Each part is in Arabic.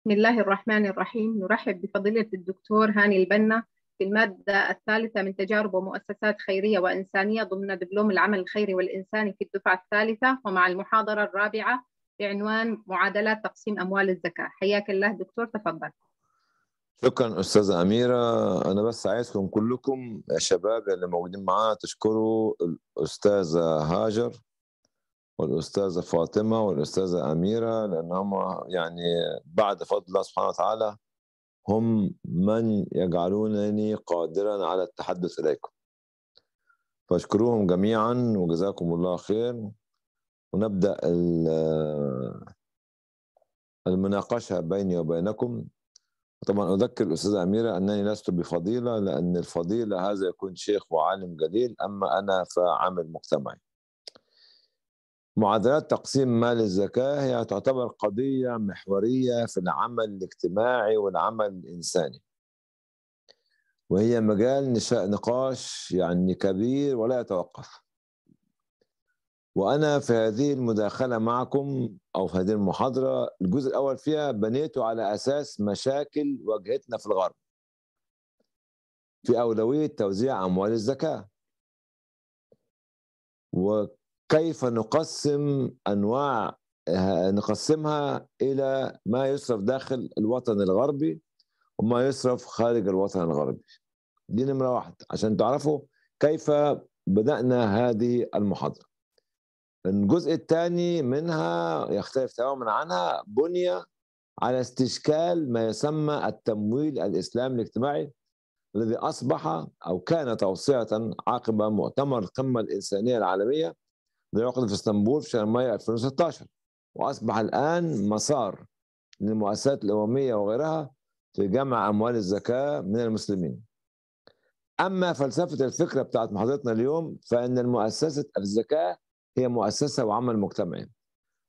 بسم الله الرحمن الرحيم نرحب بفضيلة الدكتور هاني البنا في المادة الثالثة من تجارب ومؤسسات خيرية وإنسانية ضمن دبلوم العمل الخيري والإنساني في الدفعة الثالثة ومع المحاضرة الرابعة بعنوان معادلات تقسيم أموال الزكاة حياك الله دكتور تفضل شكرا أستاذة أميرة أنا بس عايزكم كلكم يا شباب اللي موجودين معانا تشكروا الأستاذة هاجر والاستاذه فاطمه والاستاذه اميره لانهم يعني بعد فضل الله سبحانه وتعالى هم من يجعلونني قادرا على التحدث اليكم فاشكروهم جميعا وجزاكم الله خير ونبدا المناقشه بيني وبينكم طبعا اذكر الاستاذه اميره انني لست بفضيله لان الفضيله هذا يكون شيخ وعالم جليل اما انا فعامل مجتمعي معادلات تقسيم مال الزكاة هي تعتبر قضية محورية في العمل الاجتماعي والعمل الإنساني وهي مجال نشاء نقاش يعني كبير ولا يتوقف وأنا في هذه المداخلة معكم أو في هذه المحاضرة الجزء الأول فيها بنيته على أساس مشاكل واجهتنا في الغرب في أولوية توزيع أموال الزكاة كيف نقسم انواع آه، نقسمها الى ما يصرف داخل الوطن الغربي وما يصرف خارج الوطن الغربي دي نمره واحد عشان تعرفوا كيف بدانا هذه المحاضره الجزء الثاني منها يختلف تماما عنها بني على استشكال ما يسمى التمويل الاسلامي الاجتماعي الذي اصبح او كان توصيه عقب مؤتمر القمه الانسانيه العالميه ده عقد في اسطنبول في شهر مايو 2016 واصبح الان مسار للمؤسسات الامميه وغيرها في جمع اموال الزكاه من المسلمين. اما فلسفه الفكره بتاعت محاضرتنا اليوم فان المؤسسه الزكاه هي مؤسسه وعمل مجتمعي.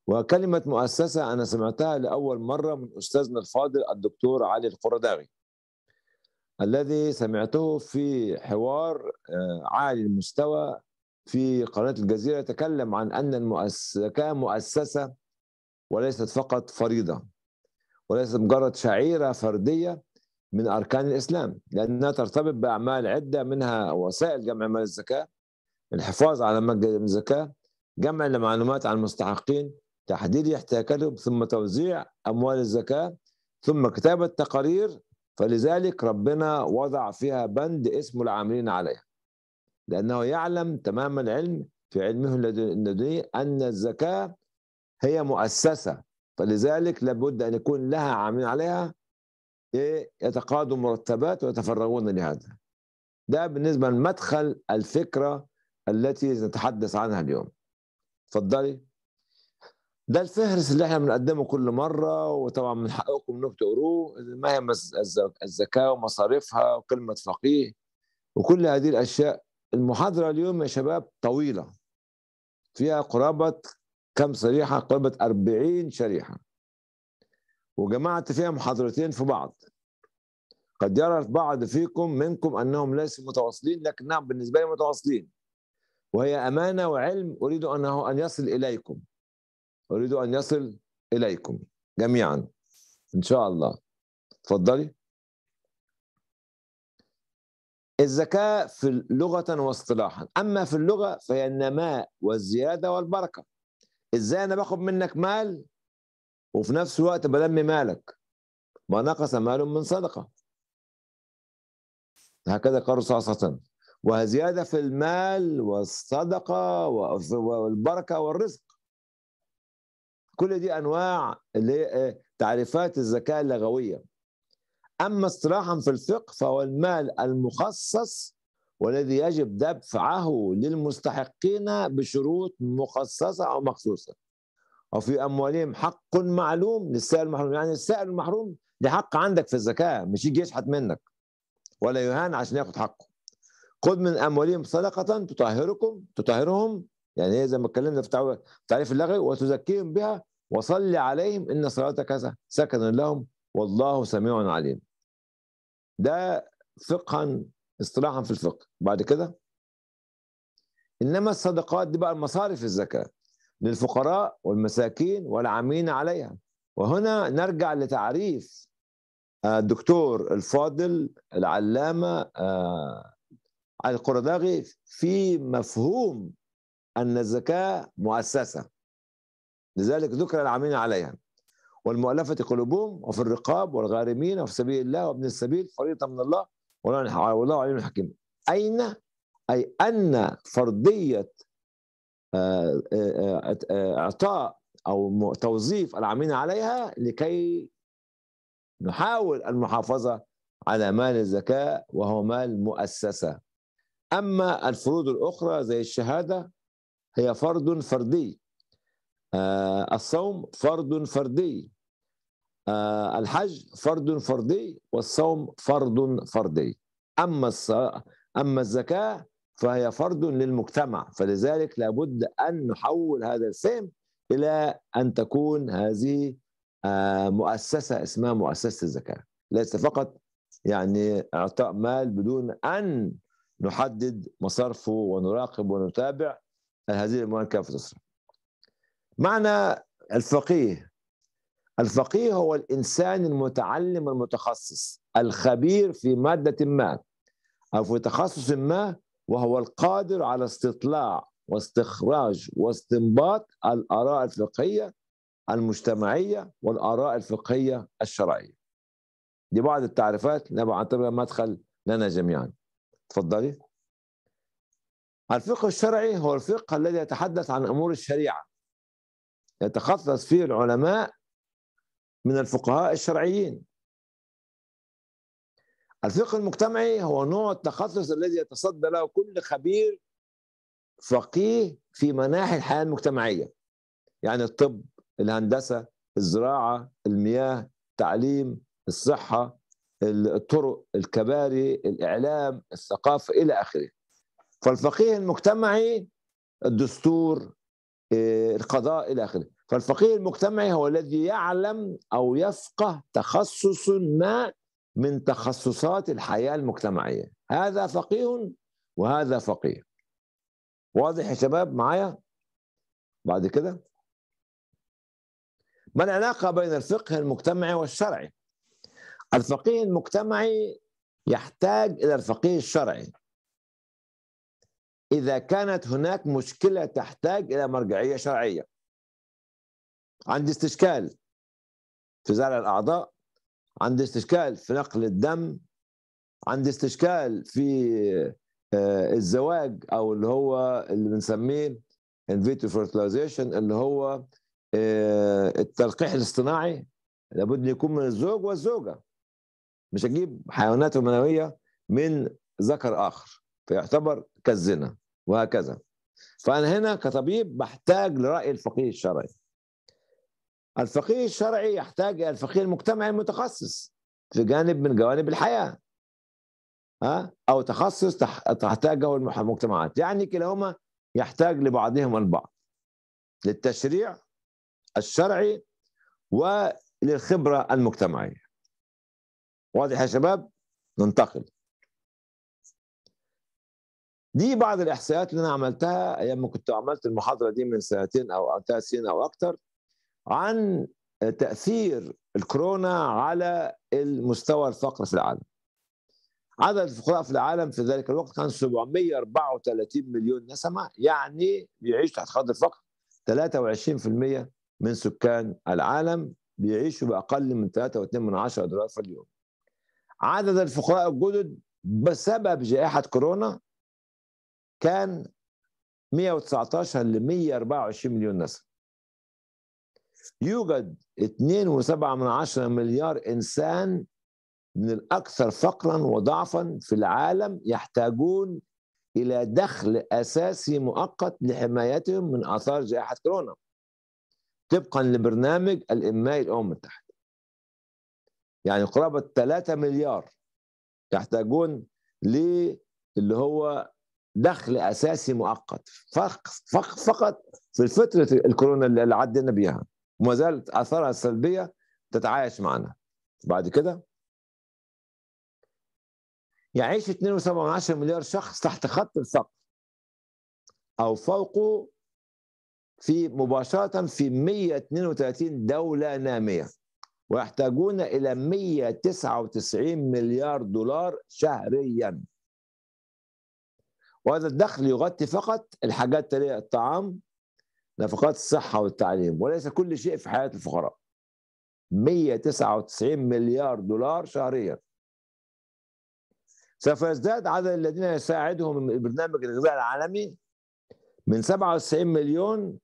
وكلمه مؤسسه انا سمعتها لاول مره من استاذنا الفاضل الدكتور علي القرداوي. الذي سمعته في حوار آه، عالي المستوى في قناة الجزيرة يتكلم عن أن المؤسسة مؤسسة وليست فقط فريضة وليست مجرد شعيرة فردية من أركان الإسلام لأنها ترتبط بأعمال عدة منها وسائل جمع مال الزكاة الحفاظ على مال الزكاة جمع المعلومات عن المستحقين تحديد احتياجاتهم ثم توزيع أموال الزكاة ثم كتابة تقارير فلذلك ربنا وضع فيها بند اسمه العاملين عليها لأنه يعلم تمام العلم في علمه اللدني أن الزكاة هي مؤسسة فلذلك لابد أن يكون لها عاملين عليها إيه، يتقاضوا مرتبات ويتفرغون لهذا ده بالنسبة لمدخل الفكرة التي نتحدث عنها اليوم اتفضلي ده الفهرس اللي احنا بنقدمه كل مره وطبعا من حقكم انكم تقروه ما هي الزكاه ومصاريفها وكلمه فقيه وكل هذه الاشياء المحاضرة اليوم يا شباب طويلة فيها قرابة كم شريحة قرابة 40 شريحة وجمعت فيها محاضرتين في بعض قد يرى بعض فيكم منكم أنهم ليسوا متواصلين لكن نعم بالنسبة لي متواصلين وهي أمانة وعلم أريد أنه أن يصل إليكم أريد أن يصل إليكم جميعا إن شاء الله تفضلي الزكاة في لغة واصطلاحا أما في اللغة فهي النماء والزيادة والبركة إزاي أنا باخد منك مال وفي نفس الوقت بلمي مالك ما نقص مال من صدقة هكذا قالوا صلى الله عليه وسلم وزيادة في المال والصدقة والبركة والرزق كل دي أنواع تعريفات الزكاة اللغوية أما اصطلاحا في الفقه فهو المال المخصص والذي يجب دفعه للمستحقين بشروط مخصصة أو مخصوصة وفي أموالهم حق معلوم للسائل المحروم يعني السائل المحروم ده حق عندك في الزكاة مش يجي يشحت منك ولا يهان عشان ياخد حقه خذ من أموالهم صدقة تطهركم تطهرهم يعني إيه؟ زي ما اتكلمنا في تعريف اللغوي وتزكيهم بها وصلي عليهم إن صلاتك سكن لهم والله سميع عليم ده فقها اصطلاحا في الفقه بعد كده انما الصدقات دي بقى المصارف الزكاه للفقراء والمساكين والعاملين عليها وهنا نرجع لتعريف آه، الدكتور الفاضل العلامه علي آه، القرداغي في مفهوم ان الزكاه مؤسسه لذلك ذكر العاملين عليها والمؤلفة قلوبهم وفي الرقاب والغارمين وفي سبيل الله وابن السبيل فريضة من الله والله عليم حكيم أين أي أن فرضية آه، آه، آه، إعطاء أو توظيف العاملين عليها لكي نحاول المحافظة على مال الزكاة وهو مال مؤسسة أما الفروض الأخرى زي الشهادة هي فرض فردي آه، الصوم فرض فردي آه، الحج فرض فردي والصوم فرض فردي أما أما الزكاة فهي فرض للمجتمع فلذلك لابد أن نحول هذا الفهم إلى أن تكون هذه آه، مؤسسة اسمها مؤسسة الزكاة ليس فقط يعني إعطاء مال بدون أن نحدد مصرفه ونراقب ونتابع هذه الأموال كيف تصرف معنى الفقيه الفقيه هو الانسان المتعلم المتخصص الخبير في ماده ما او في تخصص ما وهو القادر على استطلاع واستخراج واستنباط الاراء الفقهيه المجتمعيه والاراء الفقهيه الشرعيه. دي بعض التعريفات انا بعتبرها مدخل لنا جميعا. تفضلي. الفقه الشرعي هو الفقه الذي يتحدث عن امور الشريعه يتخصص فيه العلماء من الفقهاء الشرعيين الفقه المجتمعي هو نوع التخصص الذي يتصدى له كل خبير فقيه في مناحي الحياه المجتمعيه يعني الطب الهندسه الزراعه المياه التعليم الصحه الطرق الكباري الاعلام الثقافه الى اخره فالفقيه المجتمعي الدستور آه، القضاء إلى آخره فالفقيه المجتمعي هو الذي يعلم أو يفقه تخصص ما من تخصصات الحياة المجتمعية هذا فقيه وهذا فقيه واضح يا شباب معايا بعد كده ما العلاقة بين الفقه المجتمعي والشرعي الفقيه المجتمعي يحتاج إلى الفقيه الشرعي إذا كانت هناك مشكلة تحتاج إلى مرجعية شرعية عندي استشكال في زرع الأعضاء عندي استشكال في نقل الدم عندي استشكال في آه، الزواج أو اللي هو اللي بنسميه انفيتو فيرتلايزيشن اللي هو آه، التلقيح الاصطناعي لابد يكون من الزوج والزوجة مش هجيب حيوانات منوية من ذكر آخر فيعتبر كالزنا وهكذا فأنا هنا كطبيب بحتاج لرأي الفقيه الشرعي الفقيه الشرعي يحتاج إلى الفقيه المجتمعي المتخصص في جانب من جوانب الحياة ها أو تخصص تحتاجه المجتمعات يعني كلاهما يحتاج لبعضهما البعض للتشريع الشرعي وللخبرة المجتمعية واضح يا شباب ننتقل دي بعض الاحصائيات اللي انا عملتها ايام ما كنت عملت المحاضره دي من سنتين او ثلاث سنين او اكثر عن تاثير الكورونا على المستوى الفقر في العالم. عدد الفقراء في العالم في ذلك الوقت كان 734 مليون نسمه يعني بيعيشوا تحت خط الفقر 23% من سكان العالم بيعيشوا باقل من 3.2 دولار في اليوم. عدد الفقراء الجدد بسبب جائحه كورونا كان 119 ل 124 مليون نسمة يوجد 2.7 مليار إنسان من الأكثر فقرا وضعفا في العالم يحتاجون إلى دخل أساسي مؤقت لحمايتهم من آثار جائحة كورونا طبقا لبرنامج الإنماء الأمم المتحدة يعني قرابة 3 مليار يحتاجون ل اللي هو دخل اساسي مؤقت فقط في فتره الكورونا اللي عدينا بيها وما زالت اثارها السلبيه تتعايش معنا بعد كده يعيش 2.7 مليار شخص تحت خط الفقر او فوقه في مباشره في 132 دوله ناميه ويحتاجون الى 199 مليار دولار شهريا وهذا الدخل يغطي فقط الحاجات التالية الطعام نفقات الصحة والتعليم وليس كل شيء في حياة الفقراء 199 مليار دولار شهريا سوف يزداد عدد الذين يساعدهم برنامج الغذاء العالمي من 97 مليون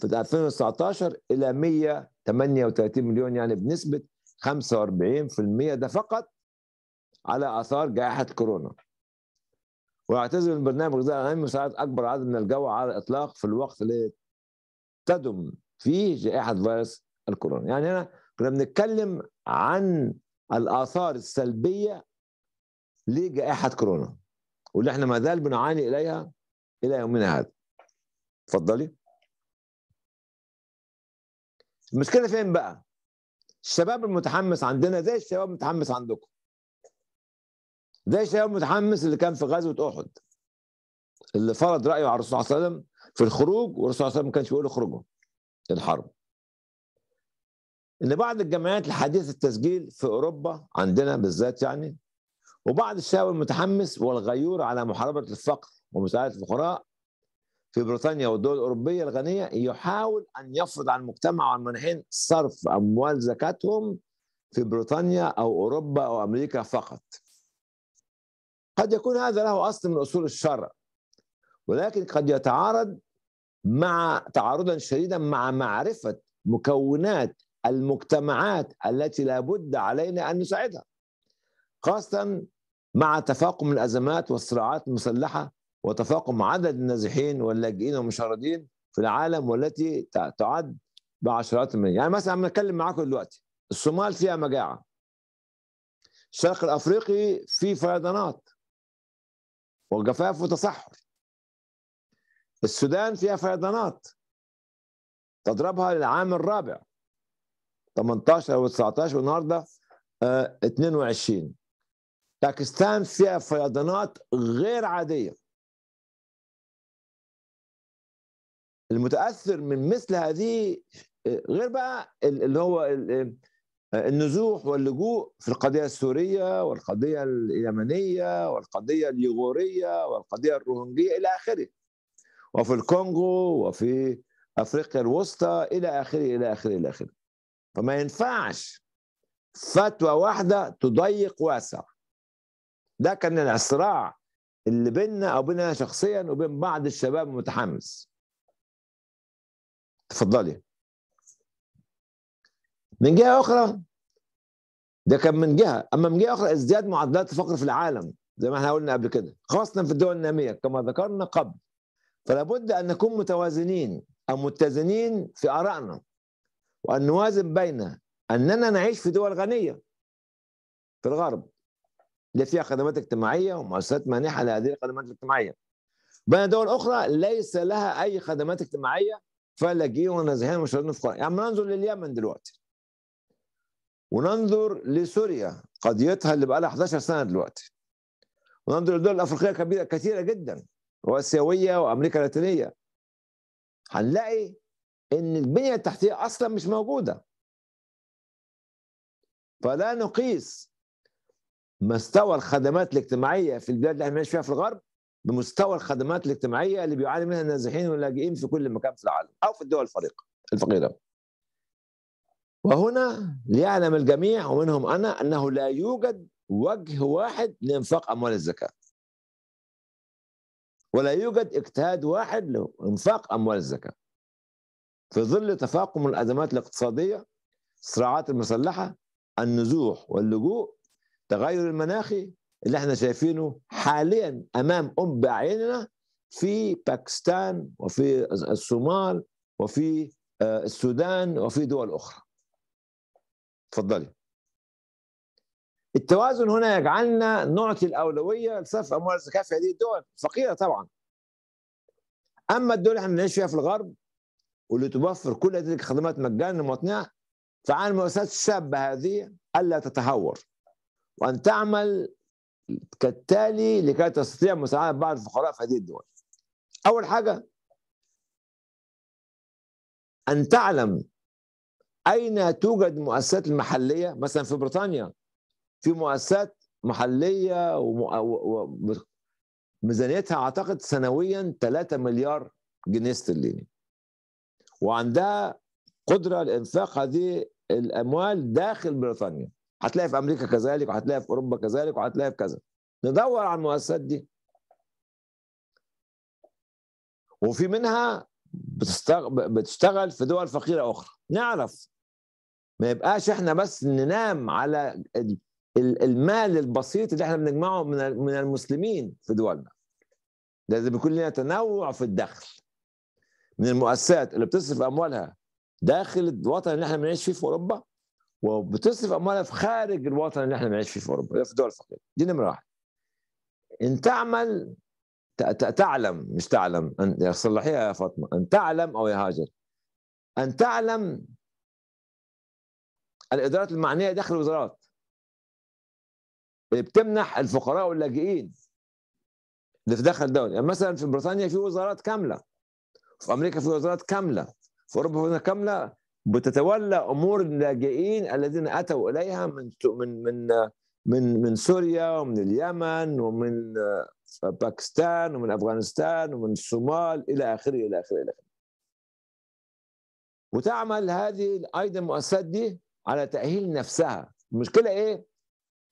في 2019 إلى 138 مليون يعني بنسبة 45% ده فقط على آثار جائحة كورونا واعتزل البرنامج ده أهم مساعدة أكبر عدد من الجوع على الإطلاق في الوقت اللي تدم فيه جائحة فيروس الكورونا يعني هنا كنا بنتكلم عن الآثار السلبية لجائحة كورونا واللي احنا ما زال بنعاني إليها إلى يومنا هذا اتفضلي المشكلة فين بقى الشباب المتحمس عندنا زي الشباب المتحمس عندكم ده شيء متحمس اللي كان في غزوه احد اللي فرض رايه على الرسول صلى الله عليه وسلم في الخروج والرسول صلى الله عليه وسلم ما كانش بيقول اخرجوا الحرب ان بعض الجمعيات الحديثة التسجيل في اوروبا عندنا بالذات يعني وبعض الشاب المتحمس والغيور على محاربه الفقر ومساعده الفقراء في بريطانيا والدول الاوروبيه الغنيه يحاول ان يفرض على المجتمع وعلى المنحين صرف اموال زكاتهم في بريطانيا او اوروبا او امريكا فقط قد يكون هذا له أصل من أصول الشرع ولكن قد يتعارض مع تعارضا شديدا مع معرفة مكونات المجتمعات التي لا بد علينا أن نساعدها خاصة مع تفاقم الأزمات والصراعات المسلحة وتفاقم عدد النازحين واللاجئين والمشردين في العالم والتي تعد بعشرات الملايين يعني مثلا عم نتكلم معاكم دلوقتي الصومال فيها مجاعة الشرق الأفريقي فيه فيضانات وجفاف وتصحر السودان فيها فيضانات تضربها للعام الرابع 18 و19 والنهارده 22 آه، باكستان فيها فيضانات غير عاديه المتاثر من مثل هذه آه، غير بقى اللي هو النزوح واللجوء في القضية السورية والقضية اليمنية والقضية اليغورية والقضية الروهنجية إلى آخره وفي الكونغو وفي أفريقيا الوسطى إلى آخره إلى آخره إلى آخره فما ينفعش فتوى واحدة تضيق واسع ده كان الصراع اللي بيننا أو بيننا شخصيا وبين بعض الشباب المتحمس تفضلي من جهه اخرى ده كان من جهه اما من جهه اخرى ازدياد معدلات الفقر في العالم زي ما احنا قلنا قبل كده خاصه في الدول الناميه كما ذكرنا قبل فلا بد ان نكون متوازنين او متزنين في ارائنا وان نوازن بين اننا نعيش في دول غنيه في الغرب اللي فيها خدمات اجتماعيه ومؤسسات مانحه لهذه الخدمات الاجتماعيه بين دول اخرى ليس لها اي خدمات اجتماعيه فلاجئين ونازحين ومشردين فقراء يعني ننظر لليمن دلوقتي وننظر لسوريا قضيتها اللي بقى لها 11 سنه دلوقتي وننظر للدول الافريقيه كبيره كثيره جدا واسيويه وامريكا اللاتينيه هنلاقي ان البنيه التحتيه اصلا مش موجوده فلا نقيس مستوى الخدمات الاجتماعيه في البلاد اللي احنا بنعيش فيها في الغرب بمستوى الخدمات الاجتماعيه اللي بيعاني منها النازحين واللاجئين في كل مكان في العالم او في الدول الفريقه الفقيره وهنا ليعلم الجميع ومنهم أنا أنه لا يوجد وجه واحد لإنفاق أموال الزكاة ولا يوجد اجتهاد واحد لإنفاق أموال الزكاة في ظل تفاقم الأزمات الاقتصادية الصراعات المسلحة النزوح واللجوء التغير المناخي اللي احنا شايفينه حاليا امام ام بعيننا في باكستان وفي الصومال وفي آه، السودان وفي دول اخرى تفضلي التوازن هنا يجعلنا نعطي الأولوية لصرف أموال الزكاة في هذه الدول فقيرة طبعا أما الدول اللي احنا بنعيش فيها في الغرب واللي توفر كل هذه الخدمات مجانا لمواطنيها فعلى المؤسسات الشابة هذه ألا تتهور وأن تعمل كالتالي لكي تستطيع مساعدة بعض الفقراء في هذه الدول أول حاجة أن تعلم اين توجد المؤسسات المحليه مثلا في بريطانيا في مؤسسات محليه وميزانيتها اعتقد سنويا 3 مليار جنيه استرليني وعندها قدره لانفاق هذه الاموال داخل بريطانيا هتلاقي في امريكا كذلك وهتلاقي في اوروبا كذلك وهتلاقي في كذا ندور على المؤسسات دي وفي منها بتشتغل في دول فقيره اخرى نعرف ما يبقاش احنا بس ننام على المال البسيط اللي احنا بنجمعه من المسلمين في دولنا لازم يكون لنا تنوع في الدخل من المؤسسات اللي بتصرف اموالها داخل الوطن اللي احنا بنعيش فيه في اوروبا وبتصرف اموالها في خارج الوطن اللي احنا بنعيش فيه في اوروبا في دول فقيره دي نمره واحد ان تعمل تعلم مش تعلم ان صلحيها يا فاطمه ان تعلم او يا هاجر ان تعلم الادارات المعنيه داخل الوزارات اللي بتمنح الفقراء واللاجئين اللي في داخل الدوله يعني مثلا في بريطانيا في وزارات كامله في امريكا في وزارات كامله في اوروبا في كامله بتتولى امور اللاجئين الذين اتوا اليها من من من من من سوريا ومن اليمن ومن آه، باكستان ومن افغانستان ومن الصومال الى اخره الى اخره الى اخره وتعمل هذه ايضا المؤسسات دي على تاهيل نفسها المشكله ايه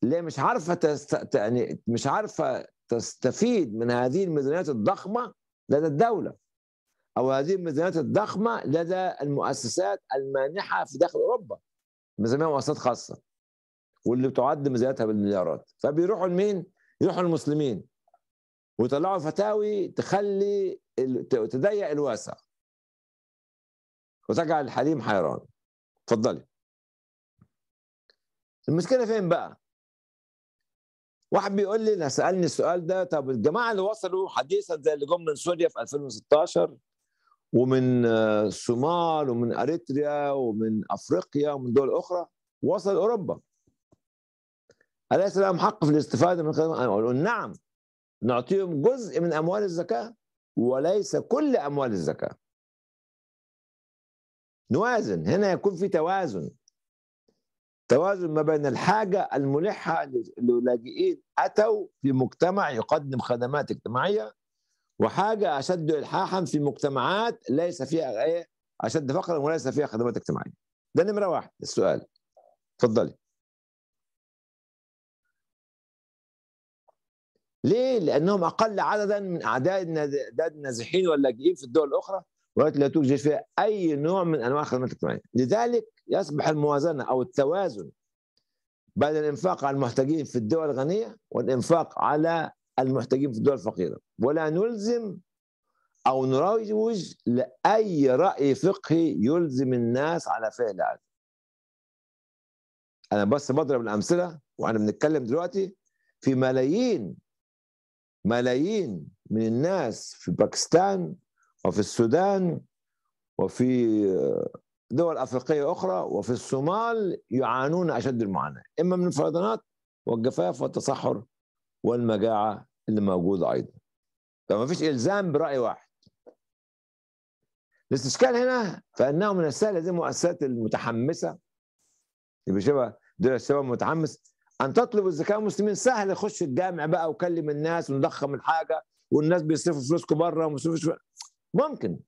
اللي مش عارفه تست... يعني مش عارفه تستفيد من هذه الميزانيات الضخمه لدى الدوله او هذه الميزانيات الضخمه لدى المؤسسات المانحه في داخل اوروبا ميزانيه مؤسسات خاصه واللي بتعد ميزانيتها بالمليارات فبيروحوا لمين؟ يروحوا للمسلمين ويطلعوا فتاوي تخلي تضيق الواسع وتجعل الحليم حيران اتفضلي المشكله فين بقى؟ واحد بيقول لي انا سالني السؤال ده طب الجماعه اللي وصلوا حديثا زي اللي جم من سوريا في 2016 ومن آه، الصومال ومن اريتريا ومن افريقيا ومن دول اخرى وصل اوروبا اليس لهم حق في الاستفاده من خدمه اقول نعم نعطيهم جزء من اموال الزكاه وليس كل اموال الزكاه نوازن هنا يكون في توازن توازن ما بين الحاجة الملحة للاجئين أتوا في مجتمع يقدم خدمات اجتماعية وحاجة أشد إلحاحا في مجتمعات ليس فيها إيه أشد فقرا وليس فيها خدمات اجتماعية ده نمرة واحد السؤال اتفضلي ليه؟ لأنهم أقل عددا من أعداد النازحين واللاجئين في الدول الأخرى وقت لا توجد فيها أي نوع من أنواع الخدمات الاجتماعية لذلك يصبح الموازنة أو التوازن بين الإنفاق على المحتاجين في الدول الغنية والإنفاق على المحتاجين في الدول الفقيرة ولا نلزم أو نروج لأي رأي فقهي يلزم الناس على فعل هذا أنا بس بضرب الأمثلة وأنا بنتكلم دلوقتي في ملايين ملايين من الناس في باكستان وفي السودان وفي آه، دول افريقيه اخرى وفي الصومال يعانون اشد المعاناه اما من الفيضانات والجفاف والتصحر والمجاعه اللي موجوده ايضا فما فيش الزام براي واحد الاستشكال هنا فانه من السهل هذه المؤسسات المتحمسه اللي شبه دول الشباب المتحمس ان تطلب الزكاه المسلمين سهل يخش الجامع بقى وكلم الناس ونضخم الحاجه والناس بيصرفوا فلوسكم بره ومصرفوا ممكن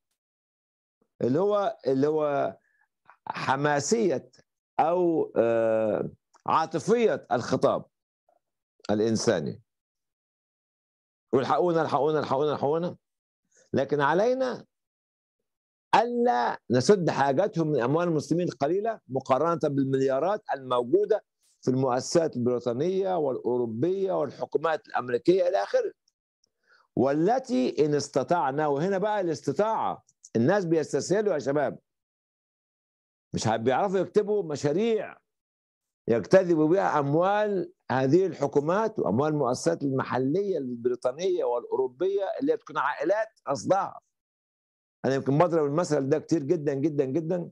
اللي هو اللي هو حماسيه او آه، عاطفيه الخطاب الانساني والحقونا الحقونا الحقونا الحقونا لكن علينا الا نسد حاجاتهم من اموال المسلمين القليله مقارنه بالمليارات الموجوده في المؤسسات البريطانيه والاوروبيه والحكومات الامريكيه الى اخره والتي إن استطعنا وهنا بقى الاستطاعة الناس بيستسهلوا يا شباب مش بيعرفوا يكتبوا مشاريع يجتذبوا بها أموال هذه الحكومات وأموال المؤسسات المحلية البريطانية والأوروبية اللي بتكون عائلات أصلها أنا يمكن بضرب المثل ده كتير جدا جدا جدا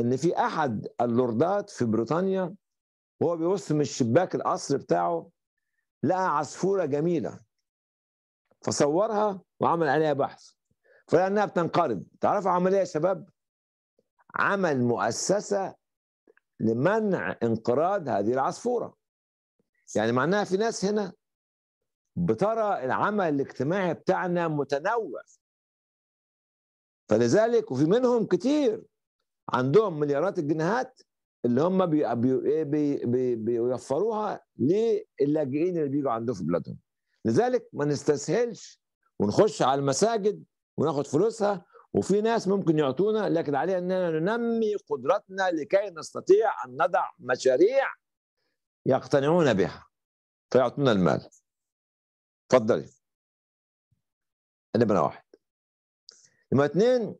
إن في أحد اللوردات في بريطانيا وهو بيبص من الشباك القصر بتاعه لقى عصفورة جميلة فصورها وعمل عليها بحث فلانها انها بتنقرض تعرفوا عمل ايه يا شباب عمل مؤسسه لمنع انقراض هذه العصفوره يعني معناها في ناس هنا بترى العمل الاجتماعي بتاعنا متنوع فلذلك وفي منهم كتير عندهم مليارات الجنيهات اللي هم بي بي إيه بي بي بيوفروها للاجئين اللي بيجوا عندهم في بلادهم لذلك ما نستسهلش ونخش على المساجد وناخد فلوسها وفي ناس ممكن يعطونا لكن علينا اننا ننمي قدرتنا لكي نستطيع ان نضع مشاريع يقتنعون بها فيعطونا المال اتفضلي نبقى واحد نمرة اثنين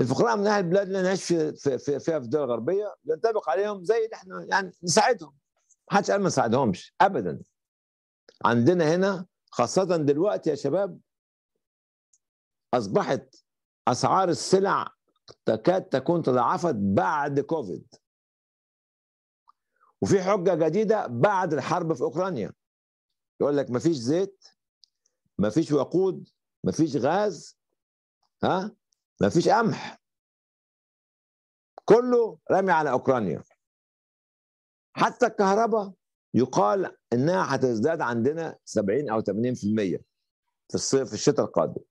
الفقراء من اهل البلاد اللي نعيش في فيها في الدول الغربيه ينطبق عليهم زي اللي احنا يعني نساعدهم حدش قال ما نساعدهمش ابدا عندنا هنا خاصة دلوقتي يا شباب أصبحت أسعار السلع تكاد تكون تضاعفت بعد كوفيد وفي حجة جديدة بعد الحرب في أوكرانيا يقول لك مفيش زيت مفيش وقود مفيش غاز ها مفيش قمح كله رمي على أوكرانيا حتى الكهرباء يقال انها هتزداد عندنا 70 او 80% في الصيف في الشتاء القادم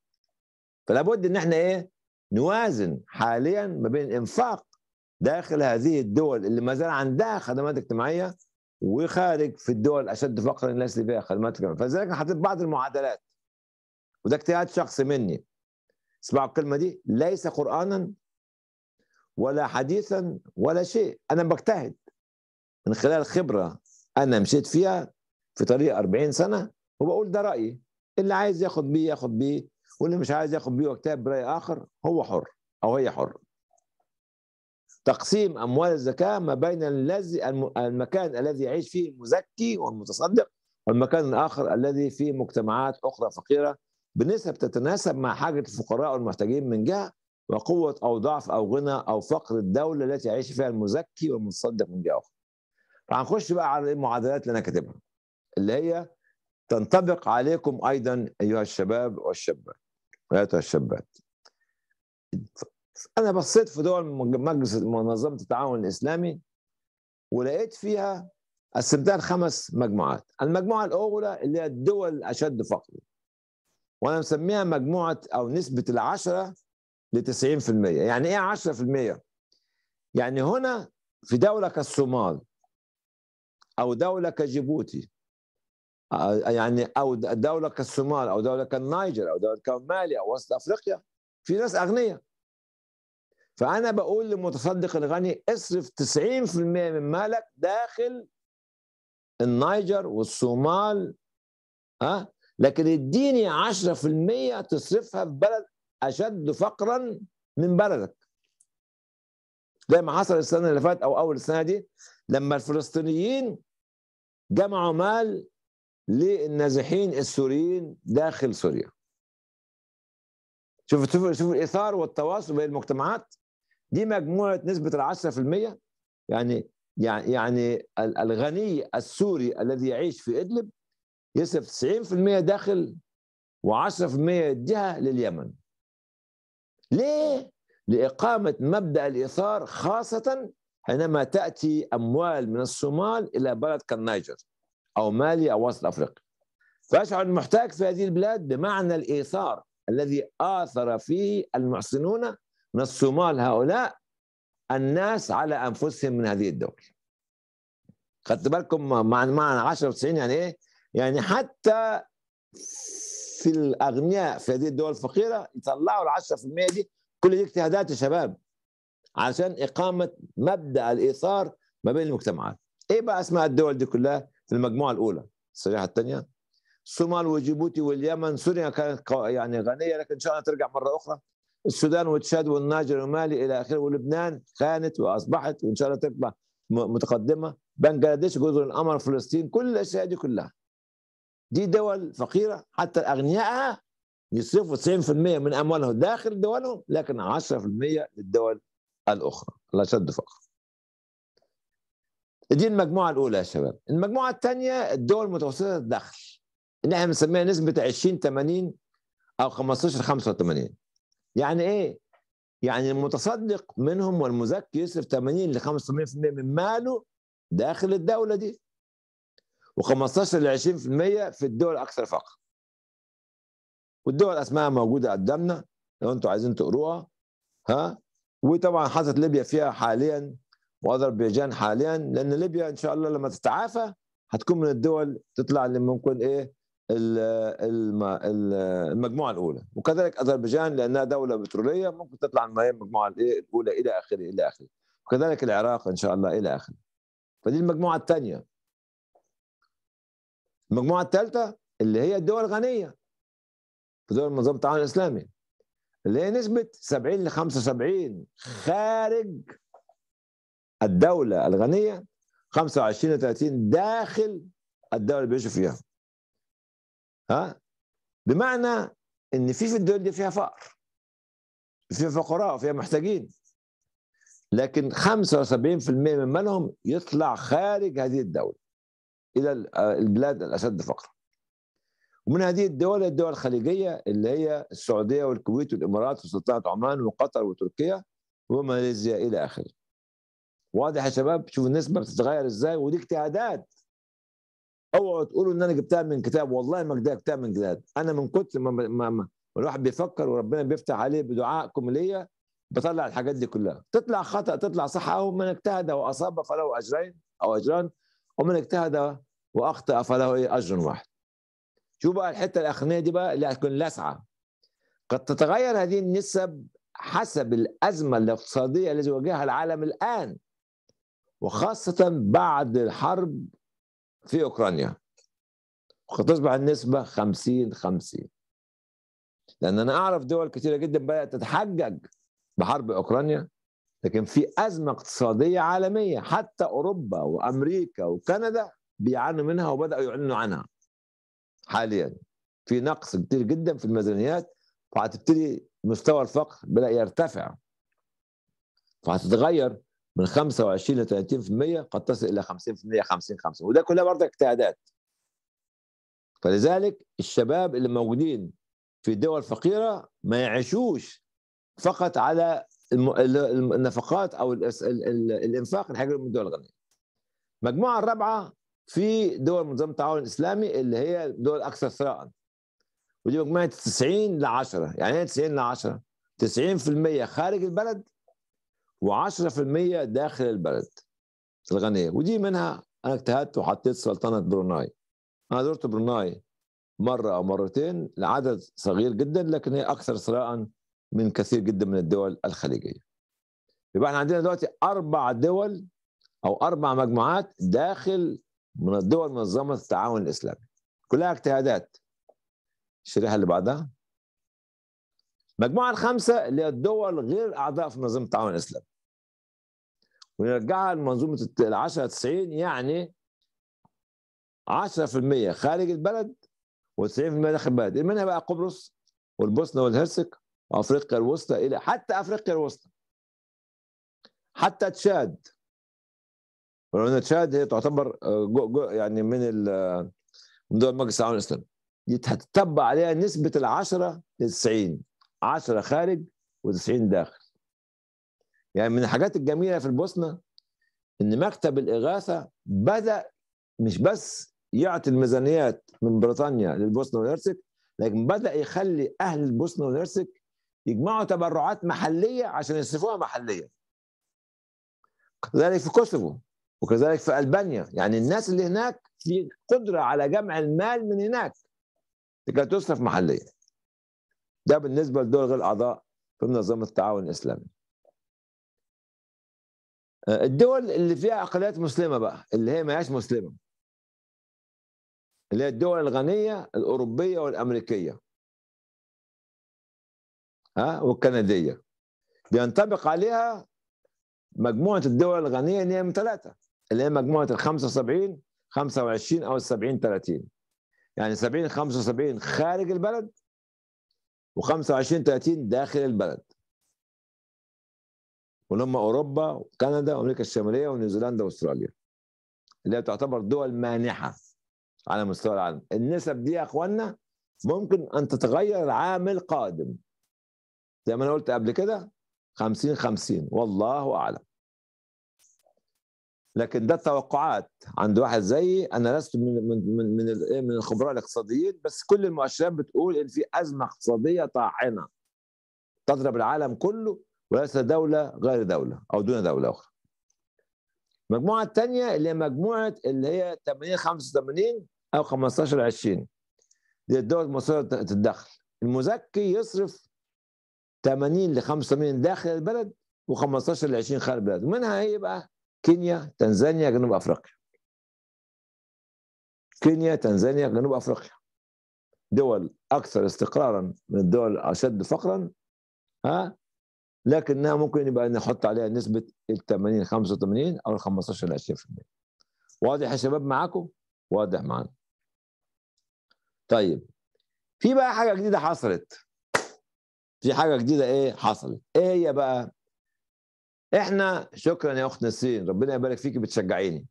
فلا بد ان احنا ايه نوازن حاليا ما بين انفاق داخل هذه الدول اللي ما زال عندها خدمات اجتماعيه وخارج في الدول اشد فقرا الناس اللي فيها خدمات اجتماعيه فلذلك حطيت بعض المعادلات وده اجتهاد شخصي مني اسمعوا الكلمه دي ليس قرانا ولا حديثا ولا شيء انا بجتهد من خلال خبرة أنا مشيت فيها في طريق 40 سنة وبقول ده رأيي اللي عايز ياخد بيه ياخد بيه واللي مش عايز ياخد بيه وكتاب برأي آخر هو حر أو هي حر تقسيم أموال الزكاة ما بين الذي المكان الذي يعيش فيه المزكي والمتصدق والمكان الآخر الذي فيه مجتمعات أخرى فقيرة بنسب تتناسب مع حاجة الفقراء والمحتاجين من جهة وقوة أو ضعف أو غنى أو فقر الدولة التي يعيش فيها المزكي والمتصدق من جهة أخرى هنخش بقى على المعادلات اللي انا كاتبها اللي هي تنطبق عليكم ايضا ايها الشباب والشابات ايتها الشابات انا بصيت في دول مجلس منظمه التعاون الاسلامي ولقيت فيها قسمتها خمس مجموعات المجموعه الاولى اللي هي الدول الاشد فقرا وانا مسميها مجموعه او نسبه العشره ل 90% يعني ايه 10%؟ يعني هنا في دوله كالصومال او دوله كجيبوتي يعني او دوله كالصومال او دوله كالنيجر او دوله كمالي او وسط افريقيا في ناس اغنياء فانا بقول للمتصدق الغني اصرف 90% من مالك داخل النيجر والصومال ها لكن اديني 10% تصرفها في بلد اشد فقرا من بلدك زي ما حصل السنه اللي فاتت او اول السنه دي لما الفلسطينيين جمعوا مال للنازحين السوريين داخل سوريا شوف شوف شوف الاثار والتواصل بين المجتمعات دي مجموعه نسبه ال 10% يعني يعني, يعني الغني السوري الذي يعيش في ادلب يصرف 90% داخل و10% يديها لليمن ليه؟ لإقامة مبدأ الإيثار خاصة حينما تأتي أموال من الصومال إلى بلد كالنيجر أو مالي أو وسط أفريقيا فيشعر المحتاج في هذه البلاد بمعنى الإيثار الذي آثر فيه المحسنون من الصومال هؤلاء الناس على أنفسهم من هذه الدول خدت بالكم مع معنى 10 90 يعني إيه؟ يعني حتى في الأغنياء في هذه الدول الفقيرة يطلعوا ال 10% دي كل دي اجتهادات يا شباب عشان إقامة مبدأ الإيثار ما بين المجتمعات إيه بقى أسماء الدول دي كلها في المجموعة الأولى الصريحة الثانية الصومال وجيبوتي واليمن سوريا كانت يعني غنية لكن إن شاء الله ترجع مرة أخرى السودان وتشاد والناجر ومالي إلى آخره ولبنان كانت وأصبحت وإن شاء الله تطلع متقدمة بنجلاديش جزر القمر فلسطين كل الأشياء دي كلها دي دول فقيرة حتى أغنيائها يصرفوا 90% من أموالهم داخل دولهم لكن 10% للدول الأخرى لا شد فقط دي المجموعة الأولى يا شباب المجموعة الثانية الدول متوسطة الدخل اللي احنا بنسميها نسبة 20 80 أو 15 85 يعني إيه؟ يعني المتصدق منهم والمزكي يصرف 80 ل 85% من ماله داخل الدولة دي و15 ل 20% في الدول الأكثر فقر والدول اسمها موجوده قدامنا لو انتم عايزين تقروها ها وطبعا حصلت ليبيا فيها حاليا واذربيجان حاليا لان ليبيا ان شاء الله لما تتعافى هتكون من الدول تطلع اللي ممكن ايه المجموعه الاولى وكذلك اذربيجان لانها دوله بتروليه ممكن تطلع من المجموعه الاولى الى اخره الى اخره وكذلك العراق ان شاء الله الى اخره فدي المجموعه الثانيه المجموعه الثالثه اللي هي الدول الغنيه في دول منظمه التعاون الاسلامي لنسبة 70 ل 75 خارج الدولة الغنية 25 ل 30 داخل الدولة اللي بيعيشوا فيها ها بمعنى ان في في الدول دي فيها فقر فيها فقراء وفيها محتاجين لكن 75% من مالهم يطلع خارج هذه الدولة إلى آه، البلاد الأشد فقرا ومن هذه الدول الدول الخليجيه اللي هي السعوديه والكويت والامارات وسلطنه عمان وقطر وتركيا وماليزيا الى اخره. واضح يا شباب شوف النسبه بتتغير ازاي ودي اجتهادات اوعوا تقولوا ان انا جبتها من كتاب والله ما جبتها كتاب من كتاب انا من كتر ما, ما, ما الواحد بيفكر وربنا بيفتح عليه بدعائكم ليا بطلع الحاجات دي كلها تطلع خطا تطلع صح او من اجتهد واصاب فله اجرين او اجران ومن اجتهد واخطا فله إيه؟ اجر واحد شو بقى الحته الاخرانيه دي بقى اللي هتكون لاسعه قد تتغير هذه النسب حسب الازمه الاقتصاديه التي يواجهها العالم الان وخاصه بعد الحرب في اوكرانيا وقد تصبح النسبه 50 50 لان انا اعرف دول كثيره جدا بدات تتحجج بحرب اوكرانيا لكن في ازمه اقتصاديه عالميه حتى اوروبا وامريكا وكندا بيعانوا منها وبداوا يعلنوا عنها حاليا في نقص كتير جدا في الميزانيات فهتبتدي مستوى الفقر بدا يرتفع فهتتغير من 25 ل 30% قد تصل الى 50% 50 50 وده كلها برضه اجتهادات فلذلك الشباب اللي موجودين في دول فقيره ما يعيشوش فقط على النفقات او الانفاق الحاجه من الدول الغنيه. المجموعه الرابعه في دول منظمه التعاون الاسلامي اللي هي الدول الاكثر ثراء ودي مجموعه 90 ل 10 يعني ايه 90 ل 10 90% خارج البلد و10% داخل البلد الغنيه ودي منها انا اجتهدت وحطيت سلطنه بروناي انا زرت بروناي مره او مرتين لعدد صغير جدا لكن هي اكثر ثراء من كثير جدا من الدول الخليجيه يبقى احنا عندنا دلوقتي اربع دول او اربع مجموعات داخل من الدول منظمة التعاون الإسلامي كلها اجتهادات الشريحة اللي بعدها المجموعة الخمسة اللي هي الدول غير أعضاء في منظمة التعاون الإسلامي ونرجعها لمنظومة العشرة 90 يعني 10% خارج البلد و90% داخل البلد منها بقى قبرص والبوسنة والهرسك وأفريقيا الوسطى إلى حتى أفريقيا الوسطى حتى تشاد ولو ان تشاد هي تعتبر آه، جو جو يعني من آه، من دول مجلس التعاون الاسلامي هتتبع عليها نسبه العشرة ل 90 10 خارج و90 داخل يعني من الحاجات الجميله في البوسنه ان مكتب الاغاثه بدا مش بس يعطي الميزانيات من بريطانيا للبوسنه والهرسك لكن بدا يخلي اهل البوسنه والهرسك يجمعوا تبرعات محليه عشان يصرفوها محليا كذلك في كوسوفو وكذلك في ألبانيا يعني الناس اللي هناك في قدرة على جمع المال من هناك لكي تصرف محليا ده بالنسبة لدول غير الاعضاء في منظمة التعاون الإسلامي آه، الدول اللي فيها عقليات مسلمة بقى اللي هي ما هياش مسلمة اللي هي الدول الغنية الأوروبية والأمريكية ها والكندية بينطبق عليها مجموعة الدول الغنية إن هي من ثلاثة اللي هي مجموعه ال 75 25 او ال 70 30 يعني 70 75 خارج البلد و25 30 داخل البلد واللي هم اوروبا وكندا وامريكا الشماليه ونيوزيلندا واستراليا اللي هي تعتبر دول مانحه على مستوى العالم النسب دي يا اخوانا ممكن ان تتغير العام القادم زي ما انا قلت قبل كده 50 50 والله اعلم لكن ده التوقعات عند واحد زيي انا لست من من من إيه، من, الخبراء الاقتصاديين بس كل المؤشرات بتقول ان في ازمه اقتصاديه طاحنه تضرب العالم كله وليس دوله غير دوله او دون دوله اخرى. المجموعه الثانيه اللي هي مجموعه اللي هي 80 85 او 15 20 دي الدول المصريه الدخل المزكي يصرف 80 ل 85 داخل البلد و15 ل 20 خارج البلد منها بقى؟ كينيا تنزانيا جنوب افريقيا كينيا تنزانيا جنوب افريقيا دول اكثر استقرارا من الدول اشد فقرا ها لكنها ممكن يبقى نحط عليها نسبه ال 80 85 او ال 15 ل 20% واضح يا شباب معاكم؟ واضح معانا طيب في بقى حاجه جديده حصلت في حاجه جديده ايه حصلت ايه هي بقى احنا شكرا يا اخت نسرين ربنا يبارك فيكي بتشجعيني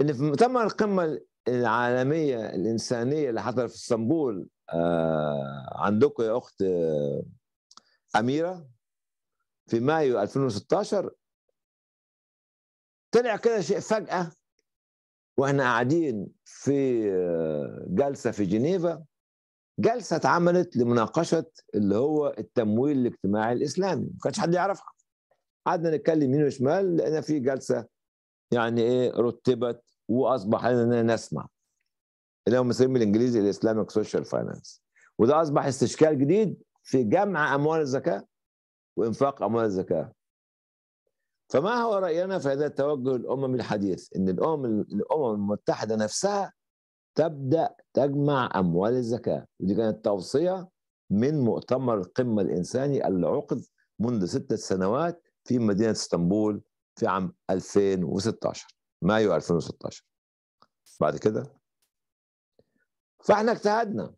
ان في مؤتمر القمه العالميه الانسانيه اللي حضر في اسطنبول آه عندكم يا اخت آه اميره في مايو 2016 طلع كده شيء فجاه واحنا قاعدين في آه، جلسه في جنيفا جلسه اتعملت لمناقشه اللي هو التمويل الاجتماعي الاسلامي ما كانش حد يعرفها قعدنا نتكلم يمين وشمال لقينا في جلسه يعني ايه رتبت واصبح لنا نسمع اللي هو مسمي بالانجليزي الاسلامك سوشيال فاينانس وده اصبح استشكال جديد في جمع اموال الزكاه وانفاق اموال الزكاه فما هو راينا في هذا التوجه الاممي الحديث ان الامم الامم المتحده نفسها تبدا تجمع اموال الزكاه ودي كانت توصيه من مؤتمر القمه الانساني اللي عقد منذ ستة سنوات في مدينه اسطنبول في عام 2016 مايو 2016 بعد كده فاحنا اجتهدنا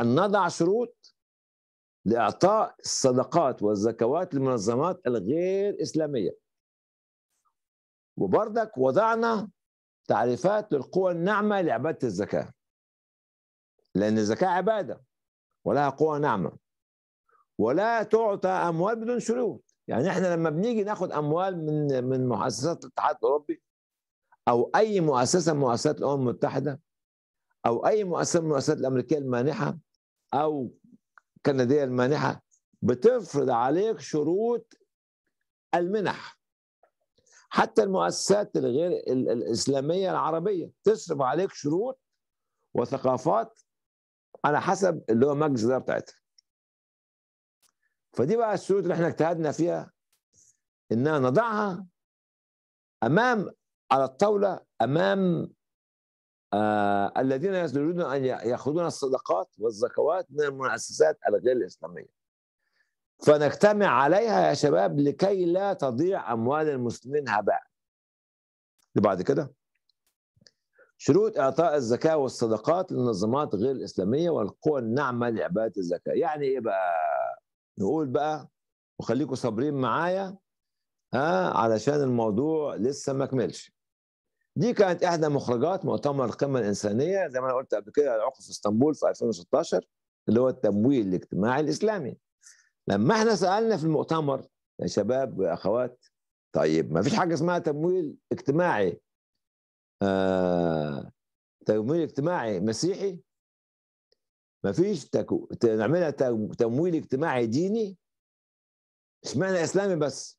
ان نضع شروط لاعطاء الصدقات والزكوات للمنظمات الغير اسلاميه وبرضك وضعنا تعريفات للقوى الناعمة لعبادة الزكاة لأن الزكاة عبادة ولها قوى ناعمة ولا تعطى أموال بدون شروط يعني احنا لما بنيجي ناخد أموال من من مؤسسات الاتحاد الأوروبي أو أي مؤسسة من مؤسسات الأمم المتحدة أو أي مؤسسة من المؤسسات الأمريكية المانحة أو الكندية المانحة بتفرض عليك شروط المنح حتى المؤسسات الغير الاسلاميه العربيه تصرف عليك شروط وثقافات على حسب اللي هو مجلس الاداره بتاعتها فدي بقى الشروط اللي احنا اجتهدنا فيها انها نضعها امام على الطاوله امام آه الذين يريدون ان ياخذون الصدقات والزكوات من المؤسسات الغير الاسلاميه فنجتمع عليها يا شباب لكي لا تضيع أموال المسلمين هباء بعد كده شروط إعطاء الزكاة والصدقات للمنظمات غير الإسلامية والقوى الناعمة لعبادة الزكاة يعني إيه بقى نقول بقى وخليكم صابرين معايا ها علشان الموضوع لسه ما كملش دي كانت احدى مخرجات مؤتمر القمه الانسانيه زي ما انا قلت قبل كده العقد في اسطنبول في 2016 اللي هو التمويل الاجتماعي الاسلامي لما احنا سالنا في المؤتمر يا شباب واخوات طيب ما فيش حاجه اسمها تمويل اجتماعي آه تمويل اجتماعي مسيحي ما فيش تكو... نعملها تمويل اجتماعي ديني اشمعنى اسلامي بس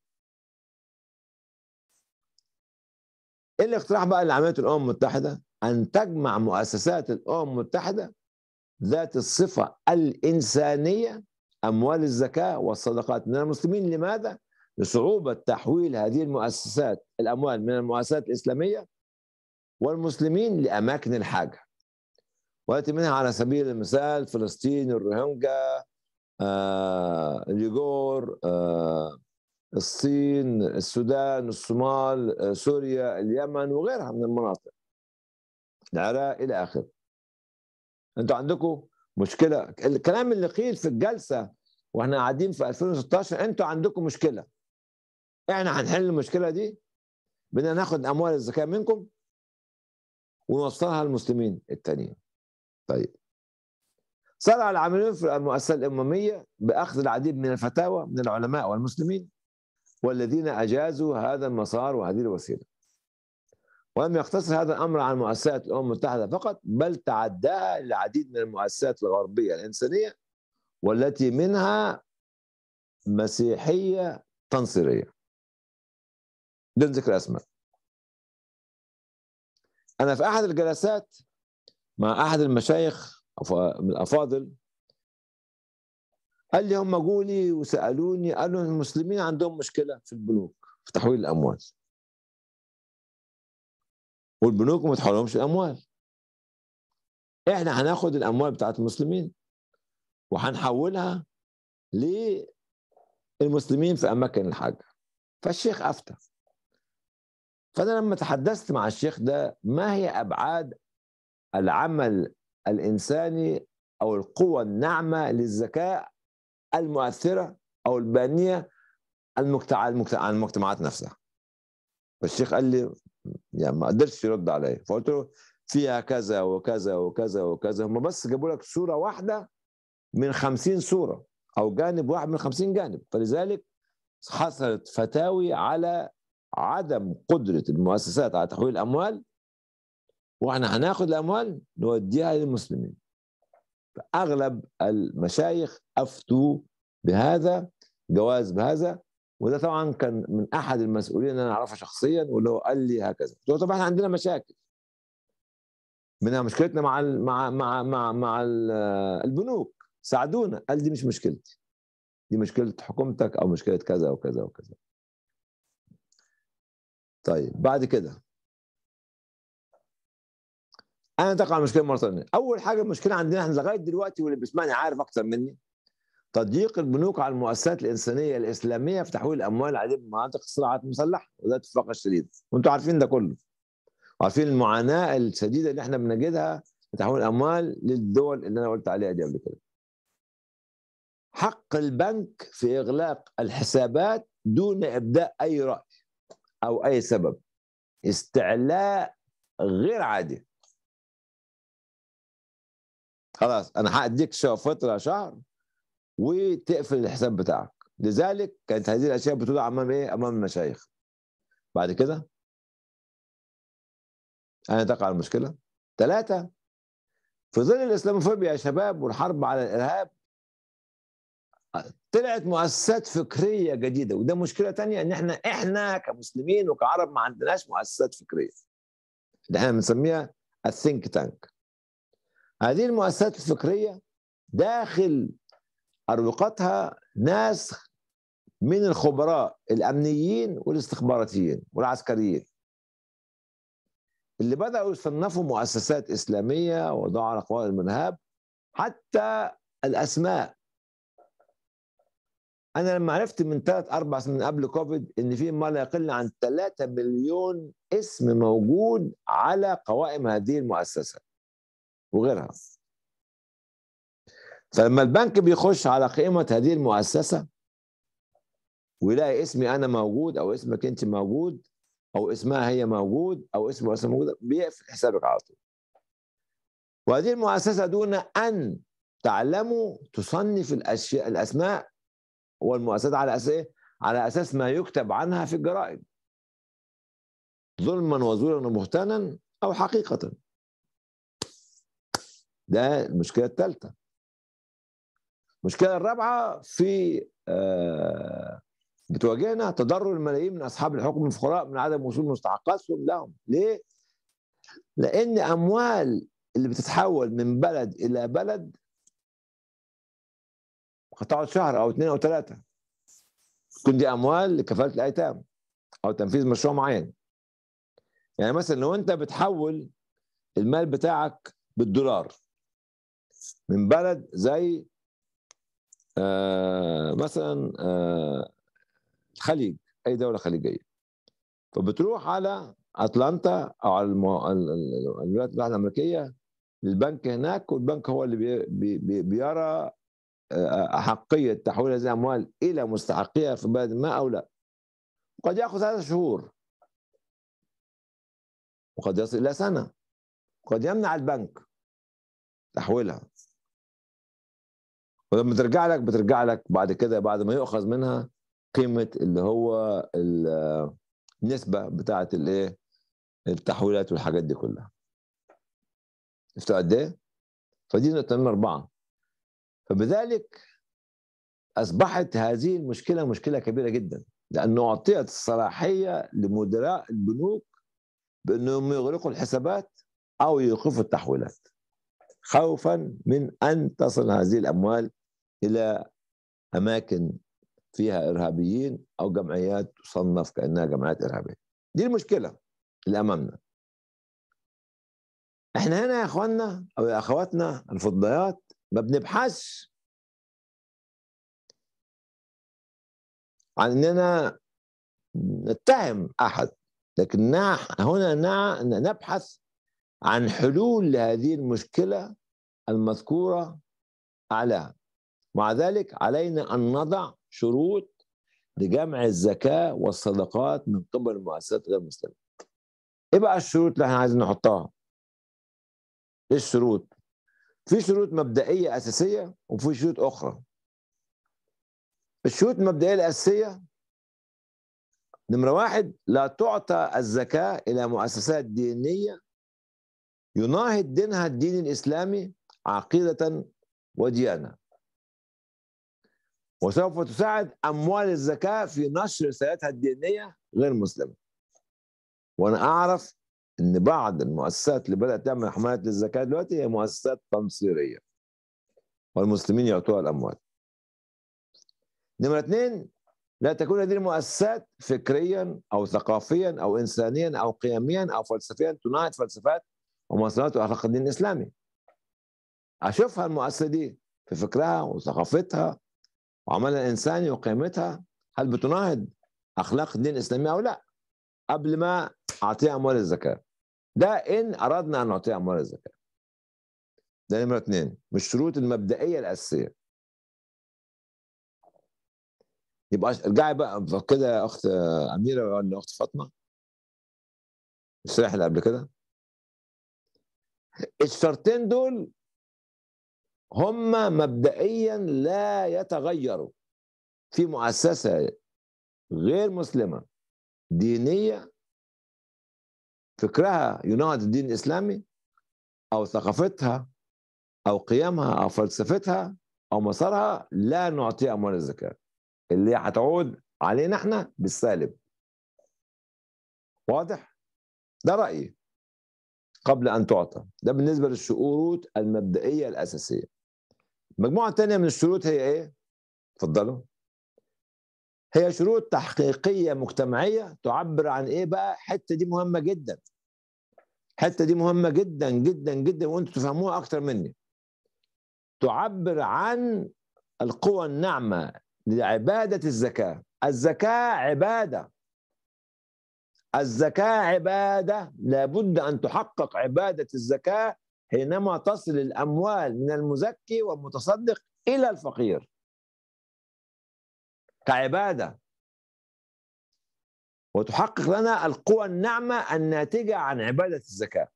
ايه الاقتراح بقى اللي عملته الامم المتحده ان تجمع مؤسسات الامم المتحده ذات الصفه الانسانيه أموال الزكاة والصدقات من المسلمين لماذا؟ لصعوبة تحويل هذه المؤسسات الأموال من المؤسسات الإسلامية والمسلمين لأماكن الحاجة ويأتي منها على سبيل المثال فلسطين الروهينجا آه، اليغور آه، الصين السودان الصومال آه، سوريا اليمن وغيرها من المناطق العراق إلى آخره أنتوا عندكم مشكله الكلام اللي قيل في الجلسه واحنا قاعدين في 2016 انتوا عندكم مشكله احنا هنحل المشكله دي بدنا ناخد اموال الزكاه منكم ونوصلها للمسلمين التانيين طيب صنع العاملين في المؤسسة الأممية بأخذ العديد من الفتاوى من العلماء والمسلمين والذين أجازوا هذا المسار وهذه الوسيلة ولم يقتصر هذا الامر على مؤسسات الامم المتحده فقط بل تعداها للعديد من المؤسسات الغربيه الانسانيه والتي منها مسيحيه تنصيريه بدون ذكر اسماء انا في احد الجلسات مع احد المشايخ من الافاضل قال لي هم جوني وسالوني قالوا المسلمين عندهم مشكله في البنوك في تحويل الاموال والبنوك ما تحولهمش الاموال احنا هناخد الاموال بتاعت المسلمين وهنحولها للمسلمين في اماكن الحج فالشيخ افتى فانا لما تحدثت مع الشيخ ده ما هي ابعاد العمل الانساني او القوى الناعمه للذكاء المؤثره او البانيه المجتمع المجتمعات نفسها فالشيخ قال لي يعني ما قدرش يرد عليا فقلت له فيها كذا وكذا وكذا وكذا هم بس جابوا لك صوره واحده من 50 صوره او جانب واحد من 50 جانب فلذلك حصلت فتاوي على عدم قدره المؤسسات على تحويل الاموال واحنا هناخد الاموال نوديها للمسلمين اغلب المشايخ افتوا بهذا جواز بهذا وده طبعا كان من احد المسؤولين اللي انا اعرفه شخصيا واللي هو قال لي هكذا قلت له طب احنا عندنا مشاكل منها مشكلتنا مع الـ مع مع مع, مع البنوك ساعدونا قال دي مش مشكلتي دي مشكله حكومتك او مشكله كذا وكذا وكذا طيب بعد كده انا تقع المشكله مره ثانيه اول حاجه المشكله عندنا احنا لغايه دلوقتي واللي بيسمعني عارف اكتر مني تضييق البنوك على المؤسسات الانسانيه الاسلاميه في تحويل الاموال العديد من مناطق الصراعات المسلحه وده اتفاق الشديد وانتم عارفين ده كله وعارفين المعاناه الشديده اللي احنا بنجدها في تحويل الاموال للدول اللي انا قلت عليها دي قبل كده حق البنك في اغلاق الحسابات دون ابداء اي راي او اي سبب استعلاء غير عادي خلاص انا هاديك فتره شهر وتقفل الحساب بتاعك لذلك كانت هذه الاشياء بتقول امام ايه امام المشايخ بعد كده أين تقع المشكلة؟ ثلاثة في ظل الإسلاموفوبيا يا شباب والحرب على الإرهاب طلعت مؤسسات فكرية جديدة وده مشكلة تانية إن إحنا إحنا كمسلمين وكعرب ما عندناش مؤسسات فكرية اللي إحنا بنسميها الثينك تانك هذه المؤسسات الفكرية داخل اروقتها ناس من الخبراء الامنيين والاستخباراتيين والعسكريين اللي بداوا يصنفوا مؤسسات اسلاميه وضعوا على قوانين المنهاب حتى الاسماء انا لما عرفت من ثلاث اربع سنين قبل كوفيد ان في ما لا يقل عن 3 مليون اسم موجود على قوائم هذه المؤسسه وغيرها فلما البنك بيخش على قيمة هذه المؤسسة ويلاقي اسمي أنا موجود أو اسمك أنت موجود أو اسمها هي موجود أو اسمه أسمه موجود بيقفل حسابك على طول وهذه المؤسسة دون أن تعلموا تصنف الأشياء الأسماء والمؤسسات على أساس إيه؟ على أساس ما يكتب عنها في الجرائد ظلما وزورا وبهتانا أو حقيقة ده المشكلة الثالثة المشكله الرابعه في آه، بتواجهنا تضرر الملايين من اصحاب الحكم الفقراء من عدم وصول مستحقاتهم لهم ليه؟ لان اموال اللي بتتحول من بلد الى بلد هتقعد شهر او اثنين او ثلاثه تكون دي اموال لكفاله الايتام او تنفيذ مشروع معين يعني مثلا لو انت بتحول المال بتاعك بالدولار من بلد زي آه، مثلا الخليج آه، اي دوله خليجيه فبتروح على اتلانتا او على الولايات المتحده الامريكيه البنك هناك والبنك هو اللي بي بي بيرى آه، احقيه تحويل هذه الاموال الى مستحقيها في بلد ما او لا قد ياخذ ثلاث شهور وقد يصل الى سنه وقد يمنع البنك تحويلها ولما ترجع لك بترجع لك بعد كده بعد ما يؤخذ منها قيمه اللي هو النسبه بتاعه الايه التحويلات والحاجات دي كلها شفتوا قد ايه؟ فدي نقطه من اربعه فبذلك اصبحت هذه المشكله مشكله كبيره جدا لانه اعطيت الصلاحيه لمدراء البنوك بانهم يغلقوا الحسابات او يوقفوا التحويلات خوفا من أن تصل هذه الأموال إلى أماكن فيها إرهابيين أو جمعيات تصنف كأنها جمعيات إرهابية دي المشكلة اللي أمامنا احنا هنا يا اخواننا او يا اخواتنا الفضيات ما بنبحثش عن اننا نتهم احد لكن هنا نبحث عن حلول لهذه المشكلة المذكورة أعلاها مع ذلك علينا أن نضع شروط لجمع الزكاة والصدقات من قبل المؤسسات غير المسلمة إيه بقى الشروط اللي احنا عايزين نحطها إيه الشروط في شروط مبدئية أساسية وفي شروط أخرى الشروط المبدئية الأساسية نمرة واحد لا تعطى الزكاة إلى مؤسسات دينية يناهض دينها الدين الإسلامي عقيدة وديانة وسوف تساعد أموال الزكاة في نشر رسالتها الدينية غير مسلمة وأنا أعرف إن بعض المؤسسات اللي بدأت تعمل حماية للزكاة دلوقتي هي مؤسسات تنصيرية والمسلمين يعطوها الأموال نمرة اثنين لا تكون هذه المؤسسات فكريا أو ثقافيا أو إنسانيا أو قيميا أو فلسفيا تناهض فلسفات ومصنوعات واخلاق الدين الاسلامي اشوفها المؤسسه دي في فكرها وثقافتها وعملها الانساني وقيمتها هل بتناهض اخلاق الدين الاسلامي او لا قبل ما اعطيها اموال الزكاه ده ان اردنا ان نعطيها اموال الزكاه ده نمره اثنين من الشروط المبدئيه الاساسيه يبقى ارجعي بقى كده يا اخت اميره ولا اخت فاطمه الشرح اللي قبل كده الشرطين دول هما مبدئيا لا يتغيروا في مؤسسة غير مسلمة دينية فكرها يناهض الدين الإسلامي أو ثقافتها أو قيمها أو فلسفتها أو مسارها لا نعطيها أموال الزكاة اللي هتعود علينا احنا بالسالب واضح؟ ده رأيي قبل أن تعطى ده بالنسبة للشروط المبدئية الأساسية المجموعة الثانية من الشروط هي إيه؟ اتفضلوا هي شروط تحقيقية مجتمعية تعبر عن إيه بقى؟ الحتة دي مهمة جدا الحتة دي مهمة جدا جدا جدا وأنتوا تفهموها أكتر مني تعبر عن القوى الناعمة لعبادة الزكاة الزكاة عبادة الزكاة عبادة لابد أن تحقق عبادة الزكاة حينما تصل الأموال من المزكي والمتصدق إلى الفقير كعبادة وتحقق لنا القوى الناعمة الناتجة عن عبادة الزكاة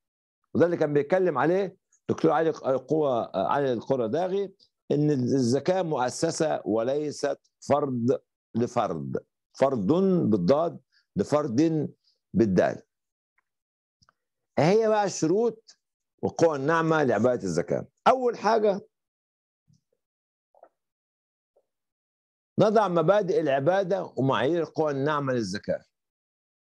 وده اللي كان بيتكلم عليه دكتور علي القوى علي القرى داغي ان الزكاه مؤسسه وليست فرد لفرد فرد بالضاد لفرد بالدال هي بقى الشروط والقوى الناعمة لعبادة الزكاة أول حاجة نضع مبادئ العبادة ومعايير القوى الناعمة للزكاة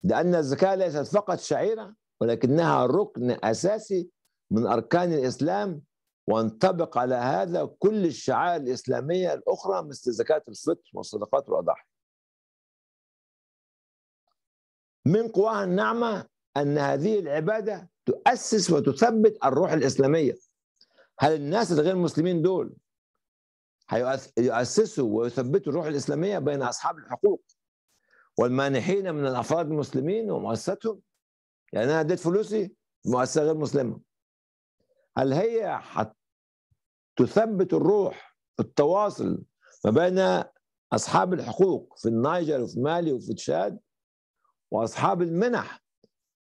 لأن الزكاة ليست فقط شعيرة ولكنها ركن أساسي من أركان الإسلام وينطبق على هذا كل الشعائر الإسلامية الأخرى مثل زكاة الفطر والصدقات والأضاحي من قواها الناعمه ان هذه العباده تؤسس وتثبت الروح الاسلاميه هل الناس الغير مسلمين دول هيؤسسوا ويثبتوا الروح الاسلاميه بين اصحاب الحقوق والمانحين من الافراد المسلمين ومؤسستهم يعني انا اديت فلوسي مؤسسه غير مسلمه هل هي تثبت الروح التواصل ما بين اصحاب الحقوق في النيجر وفي مالي وفي تشاد واصحاب المنح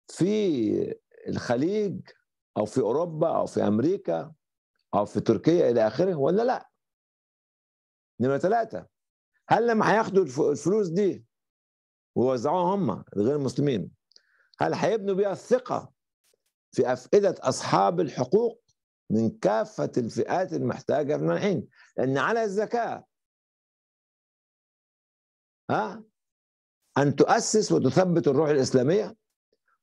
في الخليج او في اوروبا او في امريكا او في تركيا الى اخره ولا لا؟ نمره ثلاثه هل لما هياخدوا الفلوس دي ويوزعوها هم لغير المسلمين هل هيبنوا بيها الثقه في افئده اصحاب الحقوق من كافه الفئات المحتاجه في المنحين لان على الزكاه ها أن تؤسس وتثبت الروح الإسلامية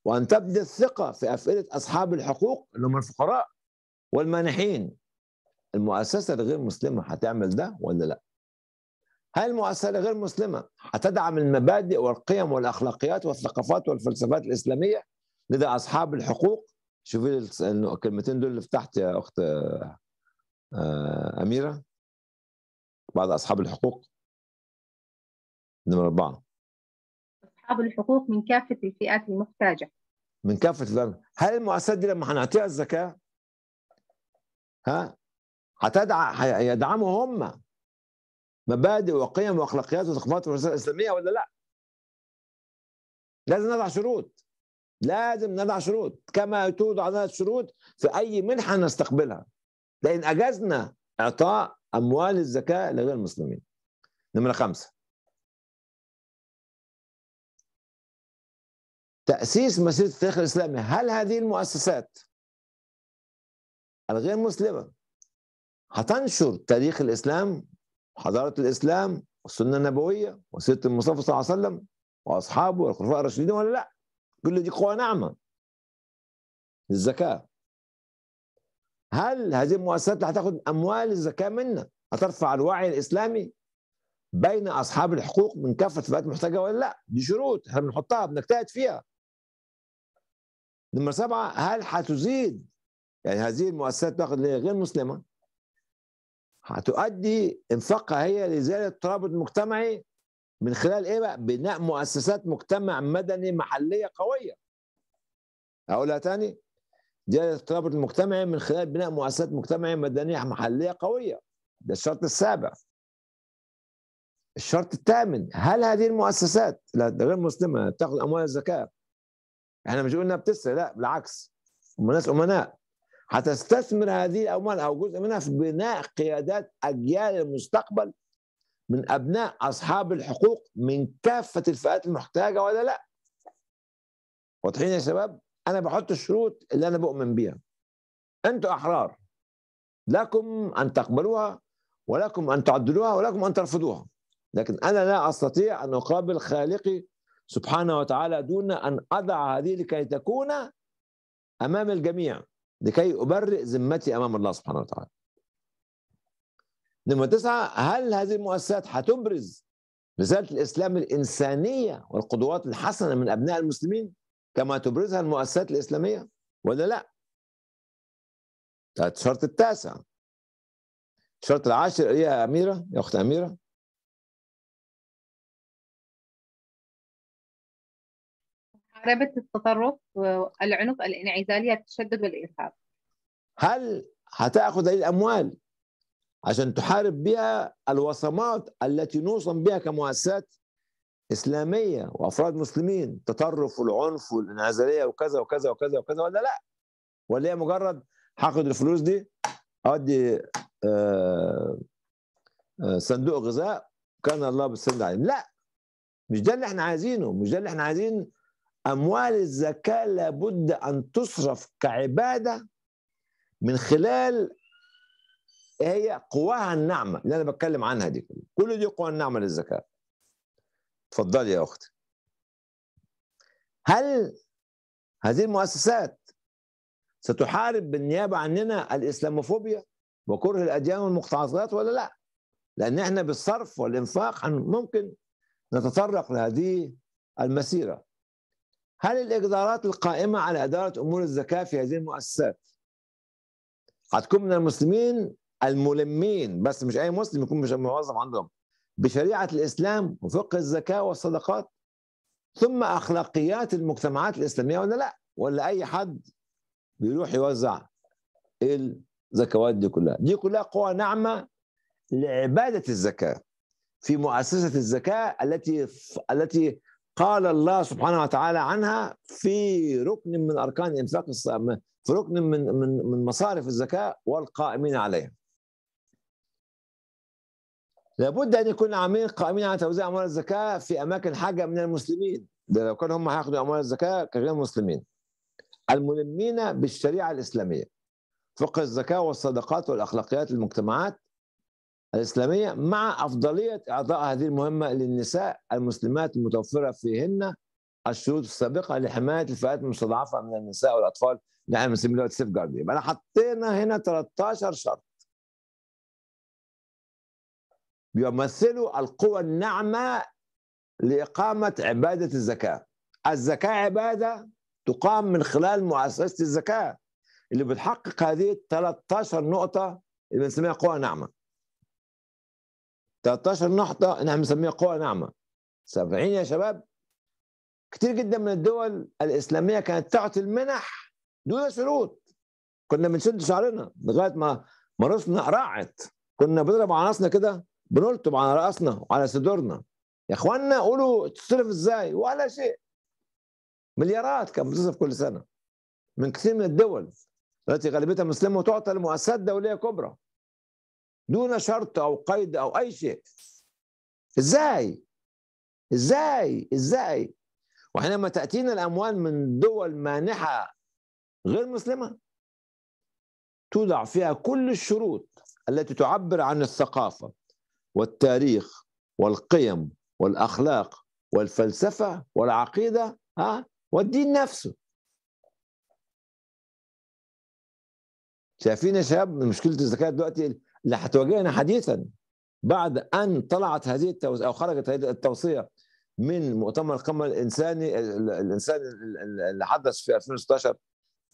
وأن تبني الثقة في أفئدة أصحاب الحقوق اللي هم الفقراء والمانحين المؤسسة الغير مسلمة هتعمل ده ولا لا؟ هل المؤسسة الغير مسلمة هتدعم المبادئ والقيم والأخلاقيات والثقافات والفلسفات الإسلامية لدى أصحاب الحقوق؟ شوفي الكلمتين دول اللي فتحت يا أخت آه، أميرة بعض أصحاب الحقوق نمرة أربعة أصحاب الحقوق من كافة الفئات المحتاجة من كافة الأرض هل المؤسسات دي لما هنعطيها الزكاة ها هتدع هيدعموا هم مبادئ وقيم واخلاقيات وثقافات المؤسسات الاسلاميه ولا لا؟ لازم نضع شروط لازم نضع شروط كما توضع لنا الشروط في اي منحه نستقبلها لان اجزنا اعطاء اموال الزكاه لغير المسلمين نمره خمسه تأسيس مسيرة التاريخ الإسلامي هل هذه المؤسسات الغير مسلمة هتنشر تاريخ الإسلام وحضارة الإسلام والسنة النبوية وسيرة المصطفى صلى الله عليه وسلم وأصحابه والخلفاء الراشدين ولا لأ كل دي قوى ناعمة للزكاة هل هذه المؤسسات هتاخد أموال الزكاة منا هترفع الوعي الإسلامي بين اصحاب الحقوق من كافه فئات محتاجه ولا لا دي شروط احنا بنحطها بنجتهد فيها نمرة سبعة هل حتزيد يعني هذه المؤسسات تأخذ اللي غير مسلمة هتؤدي انفاقها هي لزيادة الترابط المجتمعي من خلال ايه بقى؟ بناء مؤسسات مجتمع مدني محلية قوية. أقولها تاني زيادة الترابط المجتمعي من خلال بناء مؤسسات مجتمعي مدنية محلية قوية. ده الشرط السابع. الشرط الثامن هل هذه المؤسسات غير مسلمة تأخذ أموال الزكاة احنا مش قلنا بتسرق لا بالعكس هم ناس امناء هتستثمر هذه الاموال او جزء منها في بناء قيادات اجيال المستقبل من ابناء اصحاب الحقوق من كافه الفئات المحتاجه ولا لا واضحين يا شباب انا بحط الشروط اللي انا بؤمن بها. انتوا احرار لكم ان تقبلوها ولكم ان تعدلوها ولكم ان ترفضوها لكن انا لا استطيع ان اقابل خالقي سبحانه وتعالى دون أن أضع هذه لكي تكون أمام الجميع لكي أبرئ ذمتي أمام الله سبحانه وتعالى نمرة تسعة هل هذه المؤسسات هتبرز رسالة الإسلام الإنسانية والقدوات الحسنة من أبناء المسلمين كما تبرزها المؤسسات الإسلامية ولا لا؟ الشرط التاسع الشرط العاشر يا أميرة يا أخت أميرة قربت التطرف العنف الانعزالية التشدد والإرهاب هل هتأخذ هذه الأموال عشان تحارب بها الوصمات التي نوصم بها كمؤسسات إسلامية وأفراد مسلمين التطرف والعنف والانعزالية وكذا وكذا وكذا وكذا ولا لا ولا هي مجرد هاخد الفلوس دي أودي آه, آه، صندوق غذاء كان الله بالسند عليهم لا مش ده اللي احنا عايزينه مش ده اللي احنا عايزين أموال الزكاة لابد أن تصرف كعبادة من خلال هي قواها الناعمة اللي أنا بتكلم عنها دي كل دي قوى النعمة للزكاة اتفضلي يا أختي هل هذه المؤسسات ستحارب بالنيابة عننا الإسلاموفوبيا وكره الأديان والمقتنصات ولا لا؟ لأن احنا بالصرف والإنفاق ممكن نتطرق لهذه المسيرة هل الإقدارات القائمة على إدارة أمور الزكاة في هذه المؤسسات هتكون من المسلمين الملمين بس مش أي مسلم يكون مش موظف عندهم بشريعة الإسلام وفقه الزكاة والصدقات ثم أخلاقيات المجتمعات الإسلامية ولا لا ولا أي حد بيروح يوزع الزكوات دي كلها دي كلها قوى ناعمة لعبادة الزكاة في مؤسسة الزكاة التي التي قال الله سبحانه وتعالى عنها في ركن من اركان انفاق في ركن من من من مصارف الزكاه والقائمين عليها. لابد ان يكون عاملين قائمين على توزيع اموال الزكاه في اماكن حاجه من المسلمين ده لو كانوا هم هياخدوا اموال الزكاه كغير المسلمين. الملمين بالشريعه الاسلاميه. فقه الزكاه والصدقات والاخلاقيات للمجتمعات الإسلامية مع أفضلية إعطاء هذه المهمة للنساء المسلمات المتوفرة فيهن الشروط السابقة لحماية الفئات المستضعفة من النساء والأطفال اللي احنا بنسميه دلوقتي سيف جارد يبقى أنا حطينا هنا 13 شرط بيمثلوا القوى الناعمة لإقامة عبادة الزكاة الزكاة عبادة تقام من خلال مؤسسة الزكاة اللي بتحقق هذه 13 نقطة اللي بنسميها قوى ناعمة 13 نقطة نحن بنسميها قوى ناعمه 70 يا شباب كتير جدا من الدول الاسلاميه كانت تعطي المنح دون شروط كنا بنشد شعرنا لغايه ما ما راسنا رعت كنا بنضرب على راسنا كده بنلطب على راسنا وعلى صدورنا يا اخوانا قولوا تصرف ازاي ولا شيء مليارات كانت بتصرف كل سنه من كثير من الدول التي غالبيتها مسلمه وتعطى لمؤسسات دوليه كبرى دون شرط او قيد او اي شيء ازاي ازاي ازاي وحينما تاتينا الاموال من دول مانحه غير مسلمه توضع فيها كل الشروط التي تعبر عن الثقافه والتاريخ والقيم والاخلاق والفلسفه والعقيده ها والدين نفسه شايفين يا شباب مشكله الزكاه دلوقتي اللي هتواجهنا حديثا بعد ان طلعت هذه التوص... او خرجت هذه التوصيه من مؤتمر القمه الانساني الانساني اللي حدث في 2016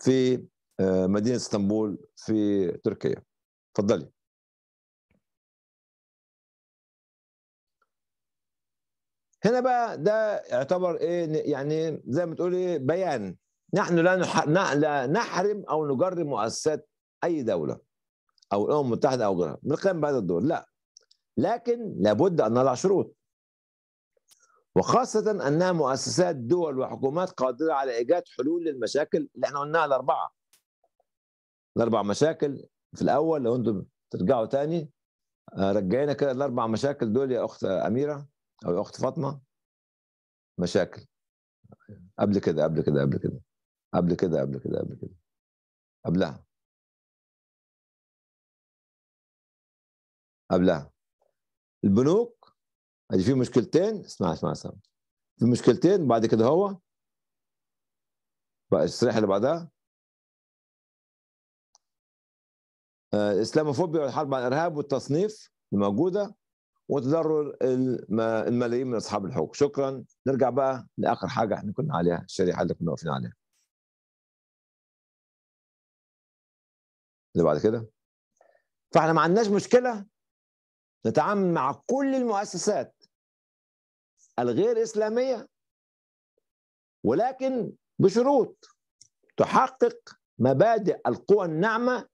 في آه، مدينه اسطنبول في تركيا. اتفضلي. هنا بقى ده يعتبر ايه يعني زي ما تقولي بيان نحن لا نحرم او نجرم مؤسسات اي دوله او الامم المتحده او غيرها من بهذا الدور لا لكن لابد ان نضع شروط وخاصة أنها مؤسسات دول وحكومات قادرة على إيجاد حلول للمشاكل اللي احنا قلناها الأربعة الأربع مشاكل في الأول لو أنتم ترجعوا تاني آه، رجعنا كده الأربع مشاكل دول يا أخت أميرة أو يا أخت فاطمة مشاكل قبل كده قبل كده قبل كده قبل كده قبل كده قبل كده قبلها قبلها البنوك ادي في مشكلتين اسمع اسمع اسمع في مشكلتين بعد كده هو بقى اللي بعدها آه، الاسلاموفوبيا والحرب على الارهاب والتصنيف الموجوده وتضرر الملايين من اصحاب الحقوق شكرا نرجع بقى لاخر حاجه احنا كنا عليها الشريحه اللي كنا واقفين عليها اللي بعد كده فاحنا ما عندناش مشكله تتعامل مع كل المؤسسات الغير اسلاميه ولكن بشروط تحقق مبادئ القوى الناعمه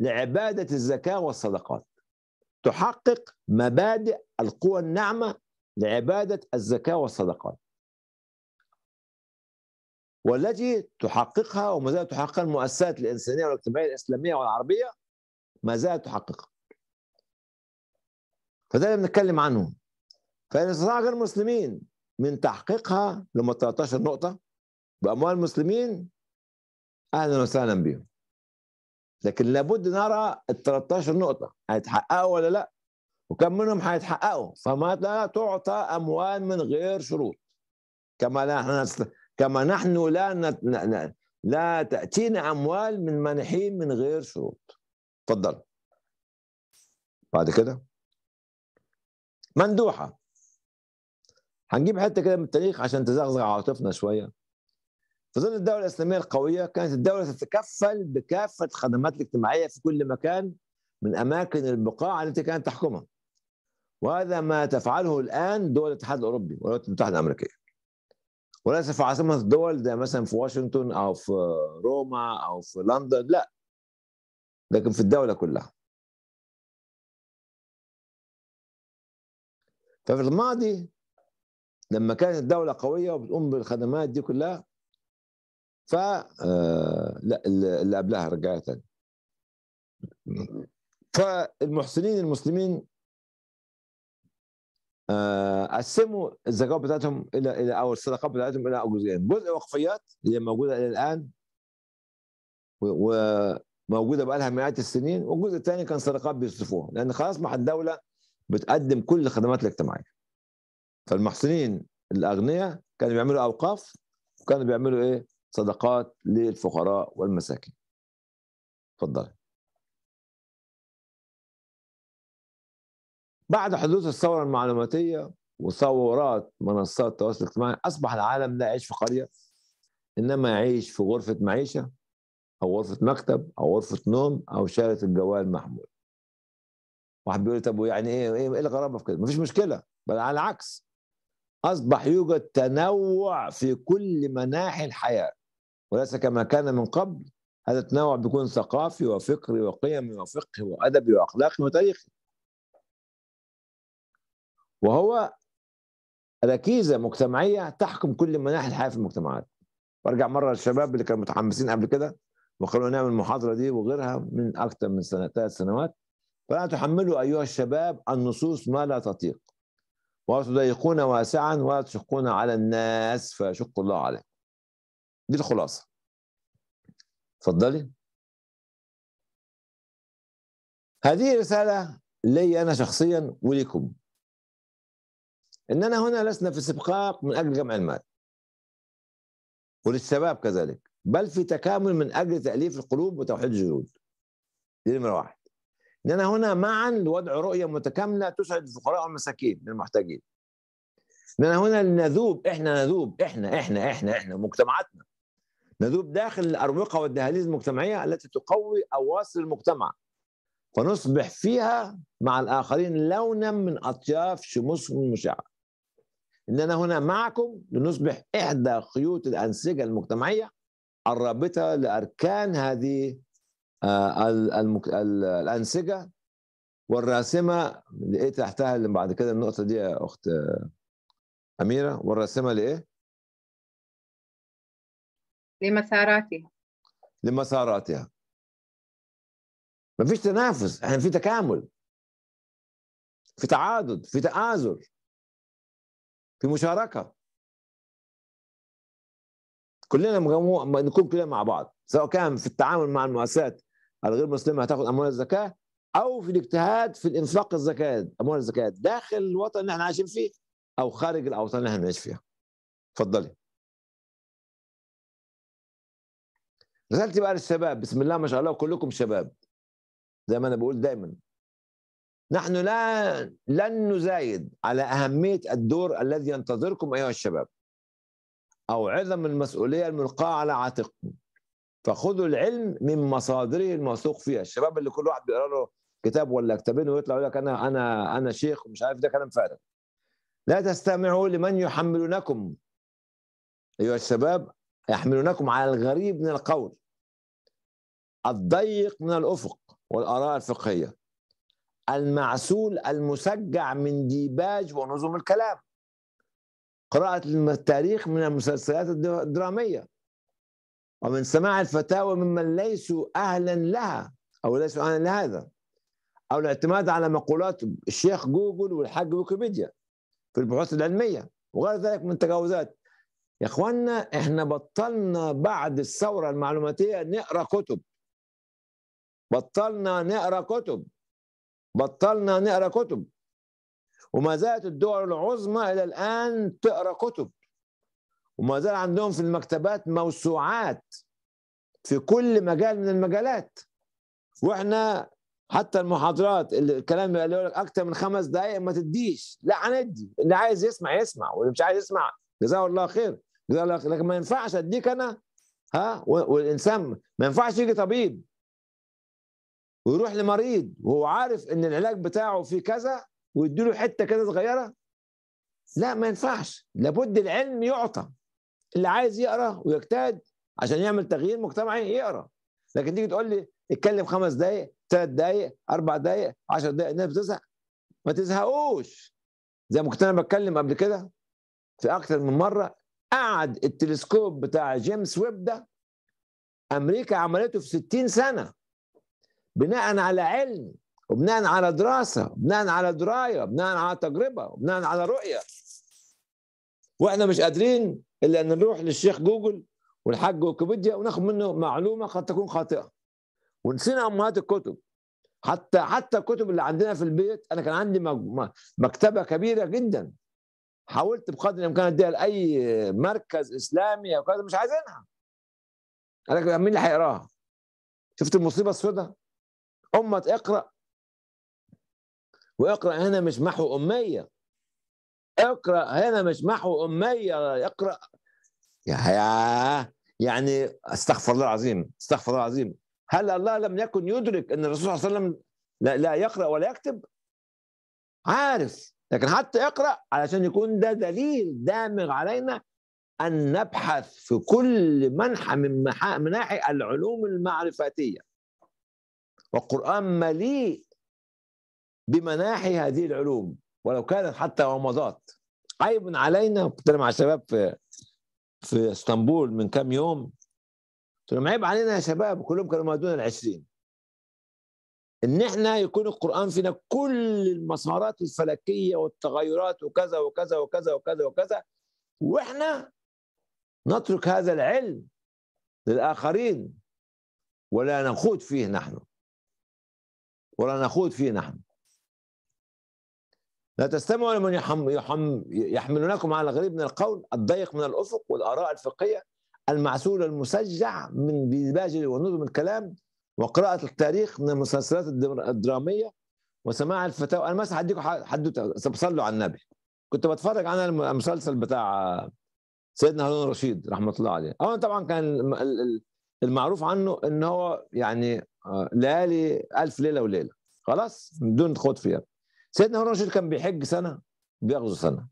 لعباده الزكاه والصدقات تحقق مبادئ القوى الناعمه لعباده الزكاه والصدقات والتي تحققها وما زالت تحققها المؤسسات الانسانيه والاجتماعيه الاسلاميه والعربيه ما زالت تحققها فده اللي بنتكلم عنه فإن استطاع غير المسلمين من تحقيقها لما 13 نقطة بأموال المسلمين أهلا وسهلا بهم لكن لابد نرى ال 13 نقطة هيتحققوا ولا لا وكم منهم هيتحققوا فما لا تعطى أموال من غير شروط كما لا نحن كما نحن لا نت... لا, لا تأتينا أموال من مانحين من غير شروط تفضل بعد كده مندوحه هنجيب حته كده من التاريخ عشان تزغزغ عاطفنا شويه في ظل الدوله الاسلاميه القويه كانت الدوله تتكفل بكافه الخدمات الاجتماعيه في كل مكان من اماكن البقاع التي كانت تحكمها وهذا ما تفعله الان دول الاتحاد الاوروبي والولايات المتحده الامريكيه وليس في عاصمه الدول زي مثلا في واشنطن او في روما او في لندن لا لكن في الدوله كلها ففي الماضي لما كانت الدولة قوية وبتقوم بالخدمات دي كلها ف آه، لا اللي قبلها رجعت تاني فالمحسنين المسلمين آه، قسموا الزكاة بتاعتهم الى الى او الصدقات بتاعتهم الى جزئين، جزء وقفيات اللي موجوده الى الان وموجوده بقى لها مئات السنين والجزء الثاني كان صدقات بيصرفوها لان خلاص ما الدوله بتقدم كل الخدمات الاجتماعيه فالمحسنين الاغنياء كانوا بيعملوا اوقاف وكانوا بيعملوا ايه صدقات للفقراء والمساكين اتفضل بعد حدوث الثوره المعلوماتيه وثورات منصات التواصل الاجتماعي اصبح العالم لا يعيش في قريه انما يعيش في غرفه معيشه او غرفه مكتب او غرفه نوم او شاله الجوال محمول واحد بيقول طب يعني ايه ايه, إيه الغرابه في كده؟ مفيش مشكله بل على العكس اصبح يوجد تنوع في كل مناحي الحياه وليس كما كان من قبل هذا التنوع بيكون ثقافي وفكري وقيمي وفقهي وادبي واخلاقي وتاريخي وهو ركيزه مجتمعيه تحكم كل مناحي الحياه في المجتمعات وارجع مره للشباب اللي كانوا متحمسين قبل كده وخلونا نعمل المحاضره دي وغيرها من اكثر من سنه ثلاث سنوات فلا تحملوا أيها الشباب النصوص ما لا تطيق وتضيقون واسعا ولا تشقون على الناس فيشق الله عليكم دي الخلاصة تفضلي هذه رسالة لي أنا شخصيا ولكم إننا هنا لسنا في استبقاق من أجل جمع المال وللشباب كذلك بل في تكامل من أجل تأليف القلوب وتوحيد الجهود دي نمرة واحد اننا هنا معا لوضع رؤيه متكامله تسعد الفقراء والمساكين المحتاجين اننا هنا لنذوب احنا نذوب احنا احنا احنا احنا مجتمعاتنا نذوب داخل الاروقه والدهاليز المجتمعيه التي تقوي اواصر المجتمع فنصبح فيها مع الاخرين لونا من اطياف شموسهم المشعه اننا هنا معكم لنصبح احدى خيوط الانسجه المجتمعيه الرابطه لاركان هذه آه، المك... الانسجه والراسمه لايه تحتها اللي بعد كده النقطه دي يا اخت اميره والراسمه لايه؟ لمساراتها لمساراتها مفيش تنافس احنا في تكامل في تعاضد في تآزر في مشاركة كلنا نكون كلنا مع بعض سواء كان في التعامل مع المؤسسات الغير مسلمه هتاخد اموال الزكاه او في الاجتهاد في الانفاق الزكاه اموال الزكاه داخل الوطن اللي احنا عايشين فيه او خارج الاوطان اللي احنا بنعيش فيها اتفضلي رسالتي بقى للشباب بسم الله ما شاء الله كلكم شباب زي ما انا بقول دايما نحن لا لن نزايد على اهميه الدور الذي ينتظركم ايها الشباب او عظم المسؤوليه الملقاه على عاتقكم فخذوا العلم من مصادره الموثوق فيها الشباب اللي كل واحد بيقرا له كتاب ولا كتابين ويطلع يقول لك انا انا انا شيخ ومش عارف ده كلام فارغ لا تستمعوا لمن يحملونكم ايها الشباب يحملونكم على الغريب من القول الضيق من الافق والاراء الفقهيه المعسول المسجع من ديباج ونظم الكلام قراءة التاريخ من المسلسلات الدرامية ومن سماع الفتاوى ممن ليسوا أهلا لها أو ليسوا أهلا لهذا أو الاعتماد على مقولات الشيخ جوجل والحاج ويكيبيديا في البحوث العلمية وغير ذلك من تجاوزات يا اخوانا احنا بطلنا بعد الثورة المعلوماتية نقرا كتب بطلنا نقرا كتب بطلنا نقرا كتب وما زالت الدول العظمى الى الان تقرا كتب وما زال عندهم في المكتبات موسوعات في كل مجال من المجالات واحنا حتى المحاضرات الكلام اللي يقول لك اكثر من خمس دقائق ما تديش لا هندي اللي عايز يسمع يسمع واللي مش عايز يسمع جزاه الله خير جزاه الله خير لكن ما ينفعش اديك انا ها والانسان ما ينفعش يجي طبيب ويروح لمريض وهو عارف ان العلاج بتاعه فيه كذا ويديله حته كده صغيره لا ما ينفعش لابد العلم يعطى اللي عايز يقرا ويجتهد عشان يعمل تغيير مجتمعي يقرا لكن تيجي تقول لي اتكلم خمس دقائق ثلاث دقائق اربع دقائق 10 دقائق الناس بتزهق ما تزهقوش زي ما كنت انا بتكلم قبل كده في اكثر من مره قعد التلسكوب بتاع جيمس ويب ده امريكا عملته في 60 سنه بناء على علم وبناء على دراسه وبناء على درايه وبناء على تجربه وبناء على رؤيه واحنا مش قادرين الا ان نروح للشيخ جوجل والحاج ويكيبيديا وناخد منه معلومه قد تكون خاطئه ونسينا امهات الكتب حتى حتى الكتب اللي عندنا في البيت انا كان عندي مكتبه كبيره جدا حاولت بقدر الامكان اديها لاي مركز اسلامي او كذا مش عايزينها قال لك مين اللي هيقراها؟ شفت المصيبه السوداء؟ امه اقرا واقرا هنا مش محو اميه اقرا هنا مش محو اميه اقرا يا يعني استغفر الله العظيم استغفر الله العظيم هل الله لم يكن يدرك ان الرسول صلى الله عليه وسلم لا, يقرا ولا يكتب عارف لكن حتى يقرا علشان يكون ده دليل دامغ علينا ان نبحث في كل منحى من مناحي العلوم المعرفاتيه والقران مليء بمناحي هذه العلوم ولو كانت حتى ومضات عيب علينا كنت مع شباب في في اسطنبول من كام يوم قلت لهم عيب علينا يا شباب كلهم كانوا مدون ال 20 ان احنا يكون القران فينا كل المسارات الفلكيه والتغيرات وكذا وكذا وكذا وكذا وكذا واحنا نترك هذا العلم للاخرين ولا نخوض فيه نحن ولا نخوض فيه نحن لا تستمعوا لمن يحم يحم يحملونكم على الغريب من القول الضيق من الافق والاراء الفقهيه المعسول المسجع من بيباجل ونظم الكلام وقراءه التاريخ من المسلسلات الدراميه وسماع الفتاوى انا مثلا هديكم حدوته صلوا على النبي كنت بتفرج على المسلسل بتاع سيدنا هارون الرشيد رحمه الله عليه اولا أه، طبعا كان المعروف عنه ان هو يعني آه، ليالي الف ليله وليله خلاص بدون خوض فيها سيدنا هارون الرشيد كان بيحج سنه بيغزو سنه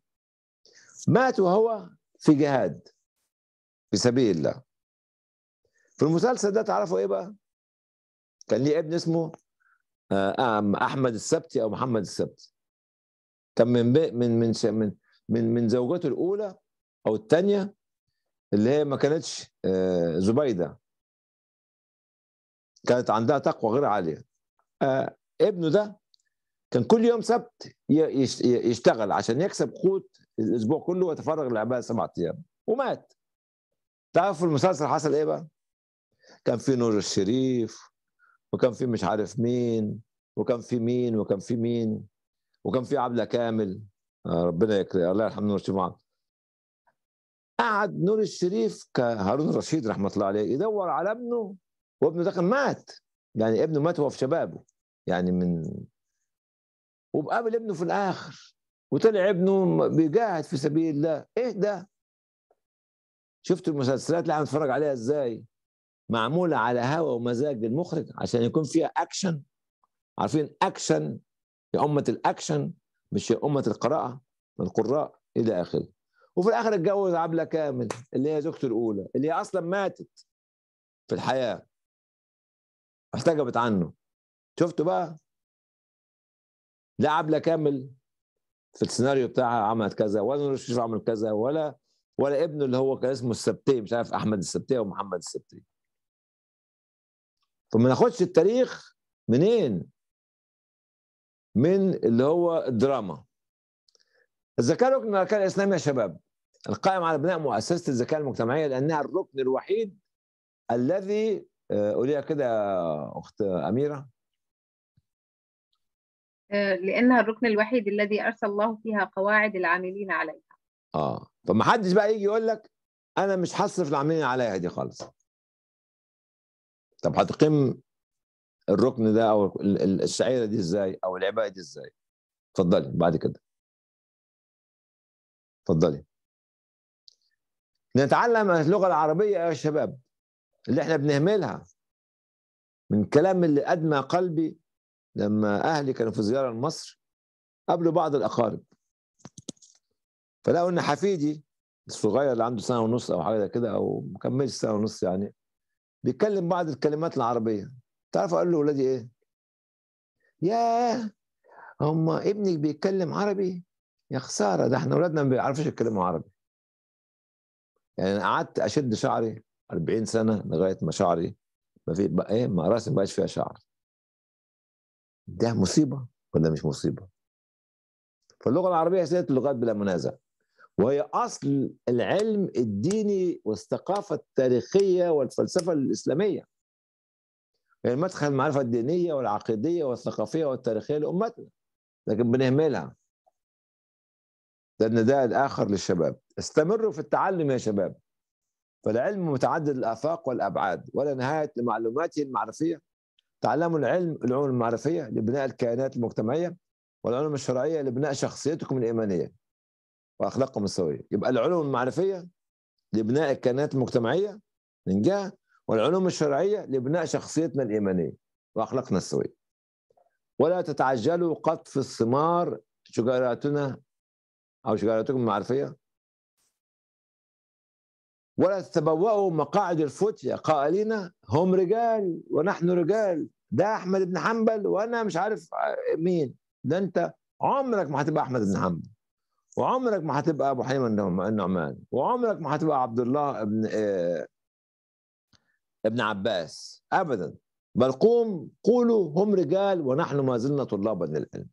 مات وهو في جهاد في سبيل الله في المسلسل ده تعرفوا ايه بقى كان ليه ابن اسمه آه، احمد السبتي او محمد السبتي كان من من من من من, من زوجته الاولى او الثانيه اللي هي ما كانتش آه، زبيده كانت عندها تقوى غير عاليه آه، ابنه ده كان كل يوم سبت يشتغل عشان يكسب قوت الاسبوع كله ويتفرغ للعباده سبعة ايام ومات تعرف المسلسل حصل ايه بقى؟ كان في نور الشريف وكان في مش عارف مين وكان في مين وكان في مين وكان في عبله كامل آه، ربنا يكرم الله يرحم نور الشريف قعد نور الشريف كهارون الرشيد رحمه الله عليه يدور على ابنه وابنه ده كان مات يعني ابنه مات وهو في شبابه يعني من وبقابل ابنه في الاخر وطلع ابنه بيجاهد في سبيل الله ايه ده شفتوا المسلسلات اللي احنا بنتفرج عليها ازاي معموله على هوى ومزاج المخرج عشان يكون فيها اكشن عارفين اكشن يا امه الاكشن مش يا امه القراءه القراء الى اخره وفي الاخر اتجوز عبله كامل اللي هي زوجته الاولى اللي هي اصلا ماتت في الحياه احتجبت عنه شفتوا بقى لا عبله كامل في السيناريو بتاعها عملت كذا ولا نور الشريف عمل كذا ولا ولا ابنه اللي هو كان اسمه السبتي مش عارف احمد السبتي او محمد السبتي فما ناخدش التاريخ منين من اللي هو الدراما الذكاء الركن الاركان الاسلامي يا شباب القائم على بناء مؤسسه الذكاء المجتمعيه لانها الركن الوحيد الذي آه، قوليها كده اخت اميره لأنها الركن الوحيد الذي أرسل الله فيها قواعد العاملين عليها آه طب ما حدش بقى يجي يقول لك أنا مش حصرف العاملين عليها دي خالص طب هتقيم الركن ده أو الشعيرة دي إزاي أو العباده دي إزاي اتفضلي بعد كده اتفضلي نتعلم اللغة العربية يا شباب اللي احنا بنهملها من كلام اللي أدمى قلبي لما اهلي كانوا في زياره لمصر قابلوا بعض الاقارب فلقوا ان حفيدي الصغير اللي عنده سنه ونص او حاجه كده او مكملش سنه ونص يعني بيتكلم بعض الكلمات العربيه تعرفوا اقول له ولادي ايه ياه هم ابنك بيتكلم عربي يا خساره ده احنا اولادنا ما بيعرفوش يتكلموا عربي يعني انا قعدت اشد شعري 40 سنه لغايه ما شعري ما في بقى ايه ما راسي ما بقاش فيها شعر ده مصيبة ولا مش مصيبة فاللغة العربية سيدة اللغات بلا منازع وهي أصل العلم الديني والثقافة التاريخية والفلسفة الإسلامية هي يعني مدخل المعرفة الدينية والعقيدية والثقافية والتاريخية لأمتنا لكن بنهملها ده النداء الآخر للشباب استمروا في التعلم يا شباب فالعلم متعدد الآفاق والأبعاد ولا نهاية لمعلوماته المعرفية تعلموا العلم العلوم المعرفية لبناء الكائنات المجتمعية والعلوم الشرعية لبناء شخصيتكم الإيمانية وأخلاقكم السوية يبقى العلوم المعرفية لبناء الكائنات المجتمعية من جهة والعلوم الشرعية لبناء شخصيتنا الإيمانية وأخلاقنا السوية ولا تتعجلوا قطف الثمار شجراتنا أو شجراتكم المعرفية ولا تتبوأوا مقاعد الفتية قائلين هم رجال ونحن رجال ده أحمد بن حنبل وأنا مش عارف مين ده أنت عمرك ما هتبقى أحمد بن حنبل وعمرك ما هتبقى أبو حيما النعمان وعمرك ما هتبقى عبد الله بن آه، ابن عباس أبدا بل قوم قولوا هم رجال ونحن ما زلنا طلابا للعلم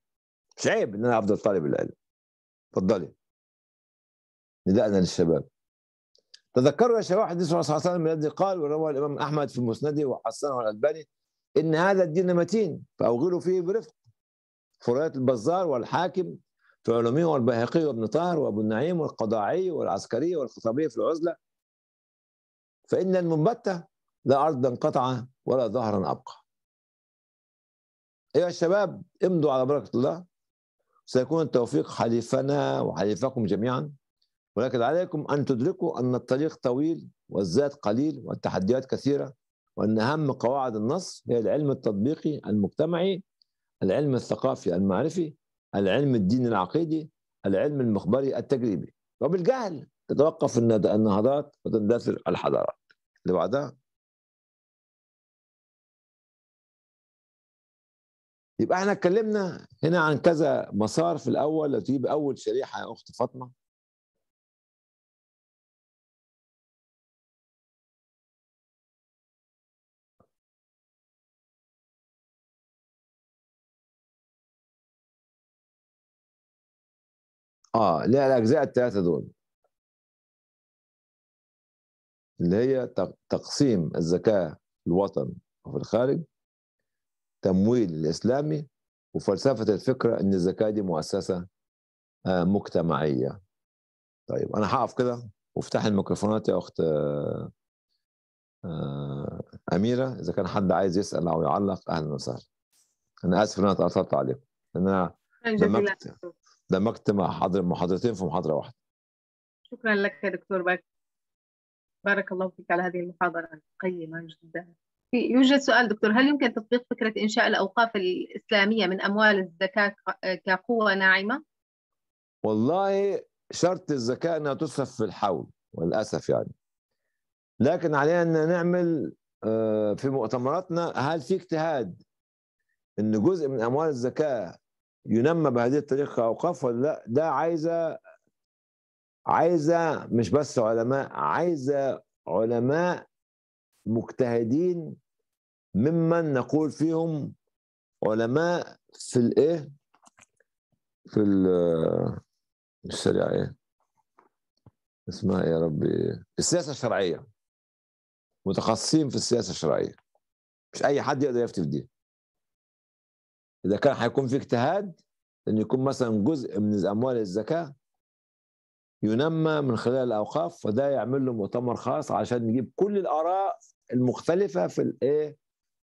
مش عيب ان انا افضل طالب العلم اتفضلي نداءنا للشباب تذكروا يا شباب حديث الرسول صلى الله عليه وسلم الذي قال ورواه الامام احمد في مسنده وحسنه الالباني ان هذا الدين متين فاوغلوا فيه برفق فرايه البزار والحاكم في علومه والبيهقي وابن طاهر وابو النعيم والقضاعي والعسكري والخطابي في العزله فان المنبته لا ارضا قطعة ولا ظهرا ابقى ايها الشباب امضوا على بركه الله سيكون التوفيق حليفنا وحليفكم جميعا ولكن عليكم أن تدركوا أن الطريق طويل والذات قليل والتحديات كثيرة وأن أهم قواعد النص هي العلم التطبيقي المجتمعي العلم الثقافي المعرفي العلم الديني العقيدي العلم المخبري التجريبي وبالجهل تتوقف النهضات وتندثر الحضارات اللي بعدها يبقى احنا اتكلمنا هنا عن كذا مسار في الاول لو تجيب اول شريحه يا اخت فاطمه اه لا الاجزاء الثلاثه دول اللي هي تقسيم الزكاه في الوطن وفي الخارج تمويل الاسلامي وفلسفه الفكره ان الزكاه دي مؤسسه آه، مجتمعيه طيب انا هقف كده وافتح الميكروفونات يا اخت آه، آه، اميره اذا كان حد عايز يسال او يعلق اهلا وسهلا انا اسف ان انا تاثرت عليكم انا دمجت دمجت مع حضر محاضرتين في محاضره واحده شكرا لك يا دكتور باك بارك الله فيك على هذه المحاضره القيمه جدا يوجد سؤال دكتور هل يمكن تطبيق فكره انشاء الاوقاف الاسلاميه من اموال الزكاه كقوه ناعمه والله شرط الزكاه انها تصرف في الحول وللاسف يعني لكن علينا ان نعمل آه، في مؤتمراتنا هل في اجتهاد ان جزء من اموال الزكاه ينمى بهذه الطريقه اوقاف ولا لا ده عايزه عايزه مش بس علماء عايزه علماء مجتهدين ممن نقول فيهم علماء في الايه في الشريعه ايه اسمها يا ربي السياسه الشرعيه متخصصين في السياسه الشرعيه مش اي حد يقدر يفتي في دي اذا كان حيكون في اجتهاد انه يكون مثلا جزء من اموال الزكاه ينمى من خلال الاوقاف وده يعمل له مؤتمر خاص عشان نجيب كل الاراء المختلفه في الايه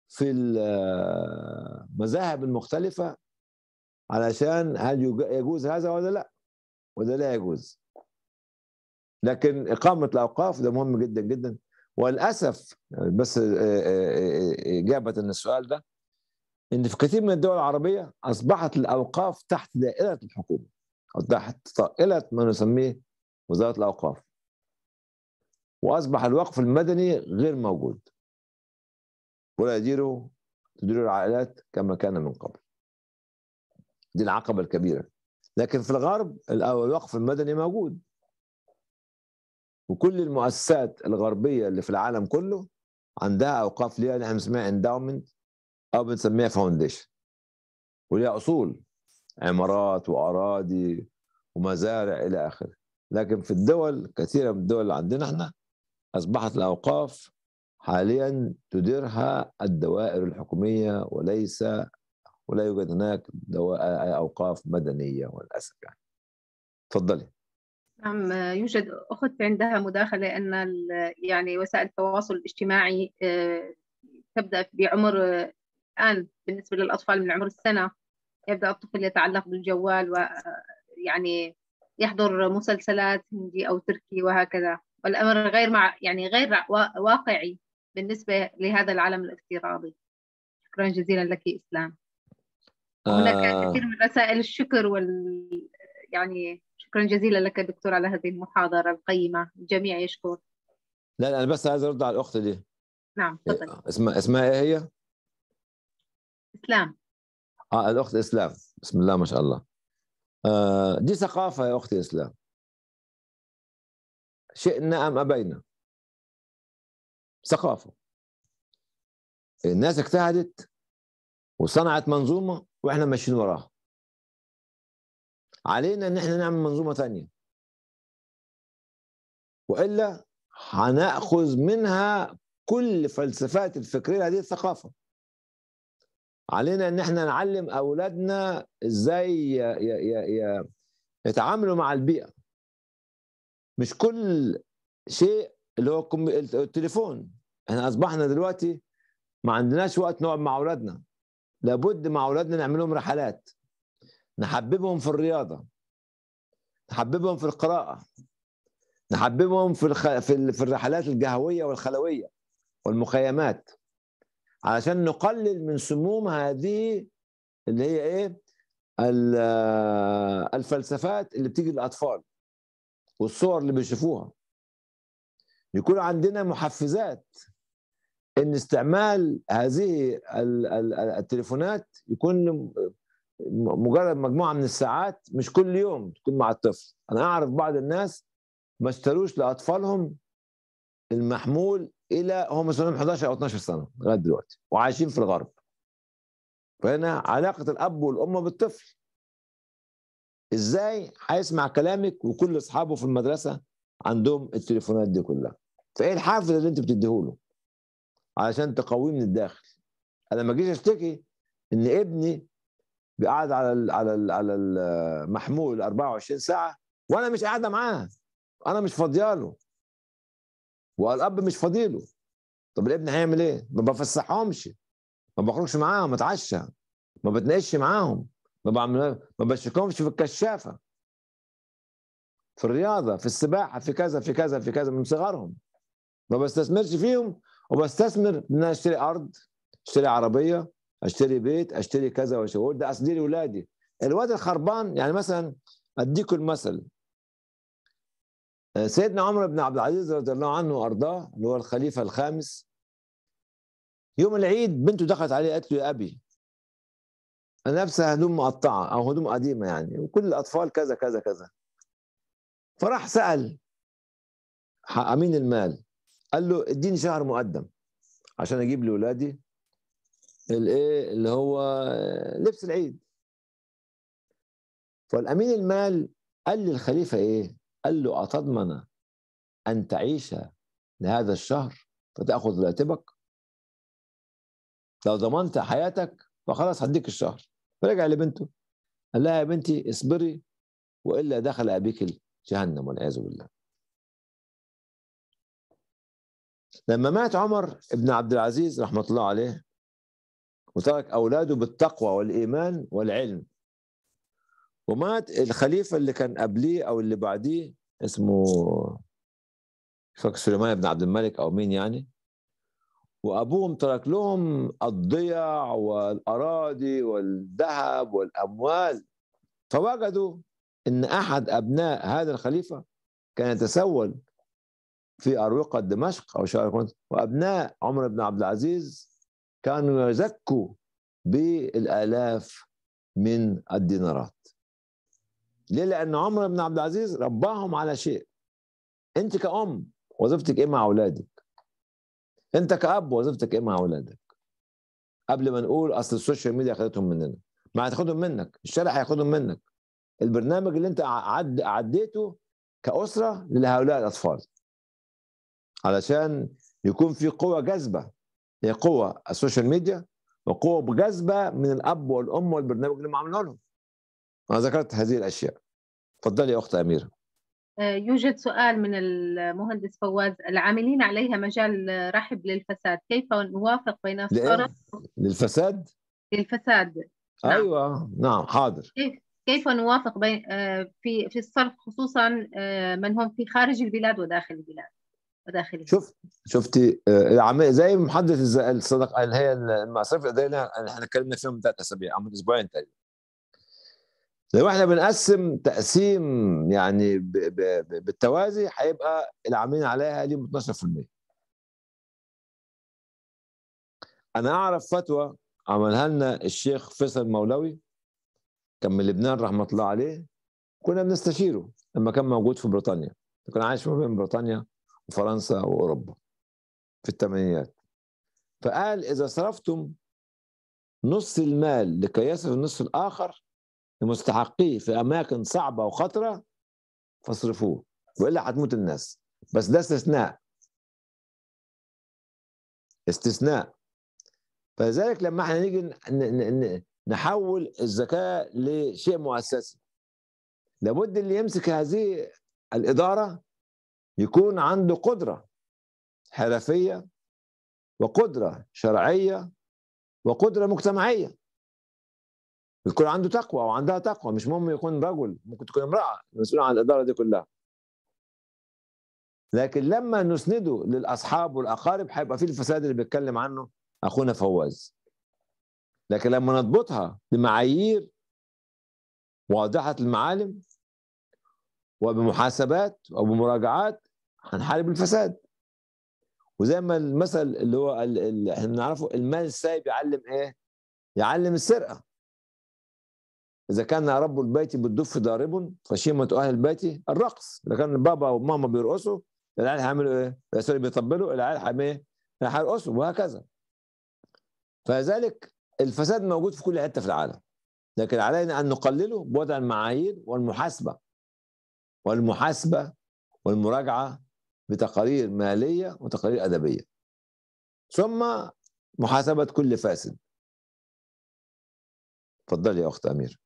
في المذاهب آه، المختلفه علشان هل يجوز هذا ولا لا وده لا يجوز لكن اقامه الاوقاف ده مهم جدا جدا وللاسف يعني بس آه، آه، اجابه السؤال ده ان في كثير من الدول العربيه اصبحت الاوقاف تحت دائره الحكومه او تحت طائله ما نسميه وزاره الاوقاف واصبح الوقف المدني غير موجود ولا يديره تدير العائلات كما كان من قبل دي العقبه الكبيره لكن في الغرب الوقف المدني موجود وكل المؤسسات الغربيه اللي في العالم كله عندها اوقاف ليها اللي احنا بنسميها اندومنت او بنسميها فاونديشن وليها اصول عمارات واراضي ومزارع الى اخره لكن في الدول كثيره من الدول اللي عندنا احنا اصبحت الاوقاف حاليا تديرها الدوائر الحكوميه وليس ولا يوجد هناك اوقاف مدنيه وللاسف يعني تفضلي نعم يوجد اخت عندها مداخله ان يعني وسائل التواصل الاجتماعي آه، تبدا بعمر الآن بالنسبة للأطفال من عمر السنة يبدأ الطفل يتعلق بالجوال ويعني يحضر مسلسلات هندي أو تركي وهكذا والأمر غير مع يعني غير واقعي بالنسبة لهذا العالم الافتراضي شكرا جزيلا لك إسلام هناك آه. كثير من رسائل الشكر وال يعني شكرا جزيلا لك دكتور على هذه المحاضرة القيمة الجميع يشكر لا لا أنا بس عايز أرد على الأخت دي نعم تفضل اسمها اسمها إيه هي؟ اسلام اه الاخت اسلام بسم الله ما شاء الله آه دي ثقافه يا اختي اسلام شئنا ام ابينا ثقافه الناس اجتهدت وصنعت منظومه واحنا ماشيين وراها علينا ان احنا نعمل منظومه ثانيه والا هناخذ منها كل فلسفات الفكريه هذه الثقافه علينا ان احنا نعلم اولادنا ازاي يتعاملوا مع البيئه مش كل شيء اللي هو التليفون احنا اصبحنا دلوقتي ما عندناش وقت نقعد مع اولادنا لابد مع اولادنا نعمل لهم رحلات نحببهم في الرياضه نحببهم في القراءه نحببهم في الخ... في, في الرحلات الجهويه والخلويه والمخيمات علشان نقلل من سموم هذه اللي هي ايه آه، الفلسفات اللي بتيجي للاطفال والصور اللي بيشوفوها يكون عندنا محفزات ان استعمال هذه التليفونات يكون مجرد مجموعه من الساعات مش كل يوم تكون مع الطفل انا اعرف بعض الناس ما اشتروش لاطفالهم المحمول الى هم سنهم 11 او 12 سنه لغايه دلوقتي وعايشين في الغرب فهنا علاقه الاب والام بالطفل ازاي هيسمع كلامك وكل اصحابه في المدرسه عندهم التليفونات دي كلها فايه الحافز اللي انت بتديهوله علشان تقويه من الداخل انا ما اجيش اشتكي ان ابني بيقعد على الـ على الـ على المحمول 24 ساعه وانا مش قاعده معاه انا مش فاضيه له والاب مش فاضيله طب الابن هيعمل ايه؟ ما بفسحهمش ما بخرجش معاهم اتعشى ما بتناقش معاهم ما بعمل إيه؟ ما بشكهمش في الكشافه في الرياضه في السباحه في كذا في كذا في كذا من صغرهم ما بستثمرش فيهم وبستثمر ان انا اشتري ارض اشتري عربيه اشتري بيت اشتري كذا واشتري ده اصل دي لاولادي الواد الخربان يعني مثلا اديكم المثل سيدنا عمر بن عبد العزيز رضي الله عنه وارضاه اللي هو الخليفه الخامس يوم العيد بنته دخلت عليه قالت له يا ابي انا لابسه هدوم مقطعه او هدوم قديمه يعني وكل الاطفال كذا كذا كذا فراح سال امين المال قال له اديني شهر مقدم عشان اجيب لاولادي الايه اللي هو لبس العيد فالامين المال قال للخليفه ايه قال له أتضمن أن تعيش لهذا الشهر فتأخذ راتبك لو ضمنت حياتك فخلاص هديك الشهر فرجع لبنته قال لها يا بنتي اصبري وإلا دخل أبيك جهنم والعياذ بالله لما مات عمر بن عبد العزيز رحمة الله عليه وترك أولاده بالتقوى والإيمان والعلم ومات الخليفه اللي كان قبليه او اللي بعديه اسمه فاكر سليمان بن عبد الملك او مين يعني وابوهم ترك لهم الضيع والاراضي والذهب والاموال فوجدوا ان احد ابناء هذا الخليفه كان يتسول في اروقه دمشق او شارع وابناء عمر بن عبد العزيز كانوا يزكوا بالالاف من الدينارات ليه لان عمر بن عبد العزيز رباهم على شيء انت كأم وظيفتك ايه مع اولادك انت كأب وظيفتك ايه مع اولادك قبل ما نقول اصل السوشيال ميديا خدتهم مننا ما هتاخدهم منك الشارع هياخدهم منك البرنامج اللي انت عد... عديته كأسرة لهؤلاء الأطفال علشان يكون في قوة جاذبة هي قوة السوشيال ميديا وقوة جاذبة من الأب والأم والبرنامج اللي هم عاملينه لهم أنا ذكرت هذه الأشياء تفضلي أخت أميرة آه، يوجد سؤال من المهندس فواز العاملين عليها مجال رحب للفساد كيف نوافق بين أفكار للفساد؟ للفساد نعم. أيوة نعم حاضر كيف كيف نوافق بين آه، في في الصرف خصوصا آه، من هم في خارج البلاد وداخل البلاد وداخل شفت شفتي زي محدث الصدق اللي هي المصرف اللي احنا اتكلمنا فيهم ثلاث اسابيع او من اسبوعين تقريبا لو احنا بنقسم تقسيم يعني ب ب بالتوازي هيبقى العاملين عليها ليهم 12% انا اعرف فتوى عملها لنا الشيخ فيصل مولوي كان من لبنان رحمه الله عليه كنا بنستشيره لما كان موجود في بريطانيا كان عايش ما بين بريطانيا وفرنسا واوروبا في الثمانينات فقال اذا صرفتم نص المال لكي يصرف النصف الاخر لمستحقيه في اماكن صعبه وخطره فاصرفوه والا هتموت الناس بس ده استثناء استثناء فلذلك لما احنا نيجي نحول الزكاه لشيء مؤسسي لابد اللي يمسك هذه الاداره يكون عنده قدره حرفيه وقدره شرعيه وقدره مجتمعيه الكل عنده تقوى وعندها تقوى مش مهم يكون رجل ممكن تكون امراه مسؤوله عن الاداره دي كلها لكن لما نسنده للاصحاب والاقارب هيبقى في الفساد اللي بيتكلم عنه اخونا فواز لكن لما نضبطها بمعايير واضحه المعالم وبمحاسبات وبمراجعات هنحارب الفساد وزي ما المثل اللي هو احنا بنعرفه المال السايب يعلم ايه؟ يعلم السرقه إذا كان رب البيت بالدف ضارب فشيمة أهل البيت الرقص إذا كان بابا وماما بيرقصوا العيال هيعملوا إيه؟ سوري بيطبلوا العيال إيه؟ هيرقصوا وهكذا فذلك الفساد موجود في كل حتة في العالم لكن علينا أن نقلله بوضع المعايير والمحاسبة والمحاسبة والمراجعة بتقارير مالية وتقارير أدبية ثم محاسبة كل فاسد تفضلي يا أخت أمير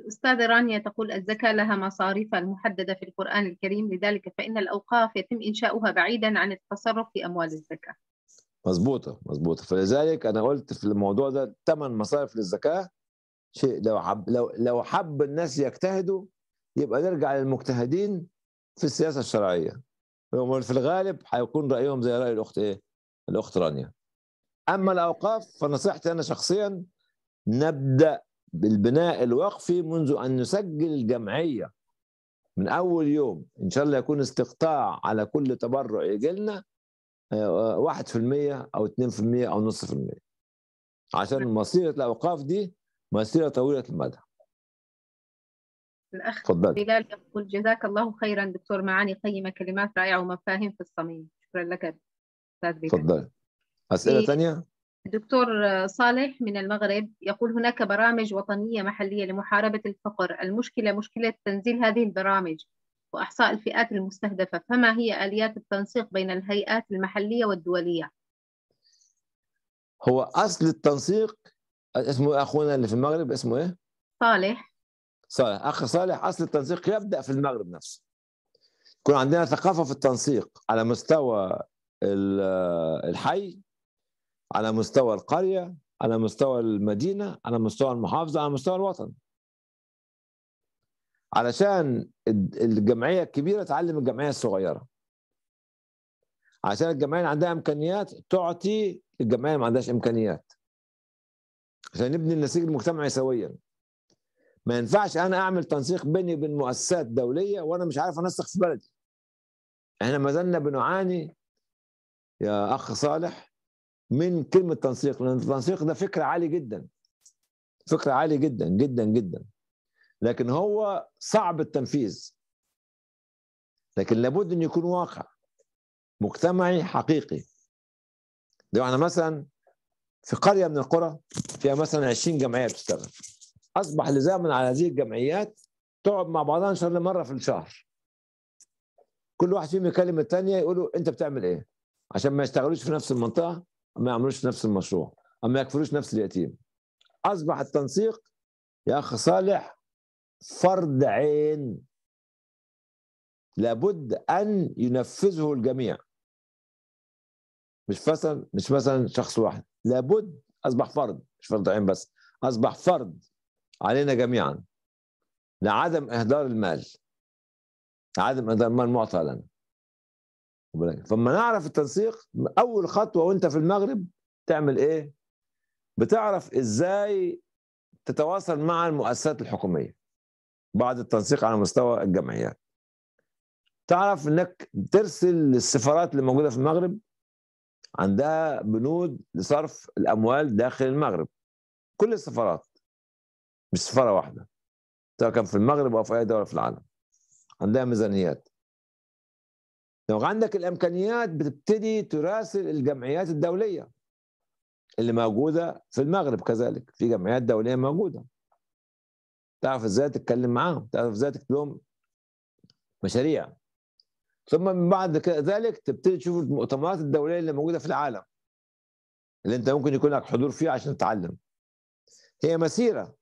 الأستاذة آه، رانيا تقول الزكاة لها مصاريف المحددة في القرآن الكريم لذلك فإن الأوقاف يتم إنشاؤها بعيدا عن التصرف في أموال الزكاة مظبوطة مظبوطة فلذلك أنا قلت في الموضوع ده ثمن مصارف للزكاة شيء لو حب لو لو حب الناس يجتهدوا يبقى نرجع للمجتهدين في السياسة الشرعية في الغالب هيكون رأيهم زي رأي الأخت إيه؟ الأخت رانيا أما الأوقاف فنصيحتي أنا شخصيا نبدأ بالبناء الوقفي منذ أن نسجل الجمعية من أول يوم إن شاء الله يكون استقطاع على كل تبرع يجي لنا 1% أو 2% أو نص في المية عشان مسيرة الأوقاف دي مسيرة طويلة المدى الأخ بلال يقول جزاك الله خيرا دكتور معاني قيمه كلمات رائعة ومفاهيم في الصميم شكرا لك أستاذ بلال تفضل أسئلة ثانية؟ إيه. الدكتور صالح من المغرب يقول هناك برامج وطنية محلية لمحاربة الفقر المشكلة مشكلة تنزيل هذه البرامج وإحصاء الفئات المستهدفة فما هي آليات التنسيق بين الهيئات المحلية والدولية هو أصل التنسيق اسمه أخونا اللي في المغرب اسمه إيه؟ صالح صالح أخ صالح أصل التنسيق يبدأ في المغرب نفسه يكون عندنا ثقافة في التنسيق على مستوى الحي على مستوى القرية على مستوى المدينة على مستوى المحافظة على مستوى الوطن علشان الجمعية الكبيرة تعلم الجمعية الصغيرة عشان الجمعية اللي عندها إمكانيات تعطي الجمعية اللي ما عندهاش إمكانيات عشان نبني النسيج المجتمعي سويا ما ينفعش أنا أعمل تنسيق بيني وبين مؤسسات دولية وأنا مش عارف أنسق في بلدي احنا ما زلنا بنعاني يا أخ صالح من كلمه تنسيق لان التنسيق ده فكره عالي جدا فكره عالي جدا جدا جدا لكن هو صعب التنفيذ لكن لابد ان يكون واقع مجتمعي حقيقي ده احنا مثلا في قريه من القرى فيها مثلا 20 جمعيه بتشتغل اصبح لزاما على هذه الجمعيات تقعد مع بعضها ان شاء الله مره في الشهر كل واحد فيهم يكلم الثانيه يقولوا انت بتعمل ايه عشان ما يشتغلوش في نفس المنطقه ما يعملوش نفس المشروع اما يكفلوش نفس اليتيم اصبح التنسيق يا اخ صالح فرض عين لابد ان ينفذه الجميع مش مثلا مش مثلا شخص واحد لابد اصبح فرض مش فرض عين بس اصبح فرض علينا جميعا لعدم اهدار المال عدم اهدار المال معطى لنا فما نعرف التنسيق اول خطوه وانت في المغرب تعمل ايه بتعرف ازاي تتواصل مع المؤسسات الحكوميه بعد التنسيق على مستوى الجمعيات تعرف انك ترسل للسفارات اللي موجوده في المغرب عندها بنود لصرف الاموال داخل المغرب كل السفارات مش سفاره واحده سواء كان في المغرب او في اي دوله في العالم عندها ميزانيات لو عندك الامكانيات بتبتدي تراسل الجمعيات الدوليه اللي موجوده في المغرب كذلك في جمعيات دوليه موجوده تعرف ازاي تتكلم معاهم تعرف ازاي تكتب لهم مشاريع ثم من بعد ذلك تبتدي تشوف المؤتمرات الدوليه اللي موجوده في العالم اللي انت ممكن يكون لك حضور فيها عشان تتعلم هي مسيره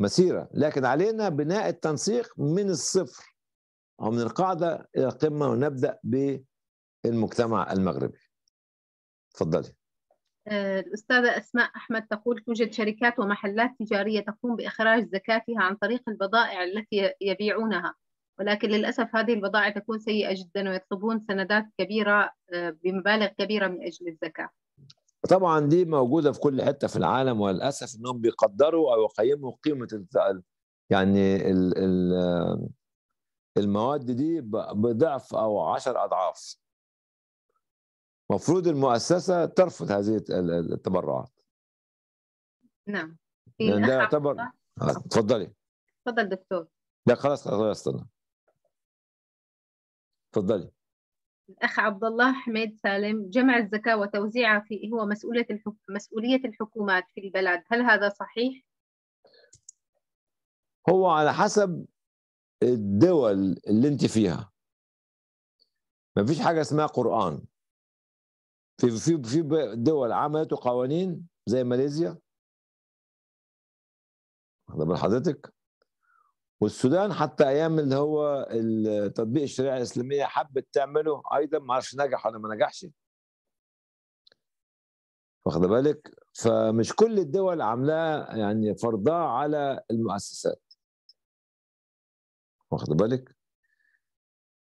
مسيره لكن علينا بناء التنسيق من الصفر ومن القاعدة إلى القمة ونبدأ بالمجتمع المغربي تفضلي آه، الأستاذة أسماء أحمد تقول توجد شركات ومحلات تجارية تقوم بإخراج زكاتها عن طريق البضائع التي يبيعونها ولكن للأسف هذه البضائع تكون سيئة جدا ويطلبون سندات كبيرة آه، بمبالغ كبيرة من أجل الزكاة طبعا دي موجودة في كل حتة في العالم وللأسف أنهم بيقدروا أو يقيموا قيمة يعني ال ال المواد دي بضعف او عشر اضعاف مفروض المؤسسه ترفض هذه التبرعات نعم لان ده يعتبر آه، تفضلي تفضل دكتور لا خلاص خلاص استنى تفضلي الأخ عبد الله حميد سالم جمع الزكاة وتوزيعها في هو مسؤولية الحك... مسؤولية الحكومات في البلد هل هذا صحيح؟ هو على حسب الدول اللي انت فيها ما فيش حاجه اسمها قران في في في دول عملت قوانين زي ماليزيا واخد بال حضرتك والسودان حتى ايام اللي هو تطبيق الشريعه الاسلاميه حبت تعمله ايضا ما اعرفش نجح ولا ما نجحش واخد بالك فمش كل الدول عاملاه يعني فرضاه على المؤسسات واخد بالك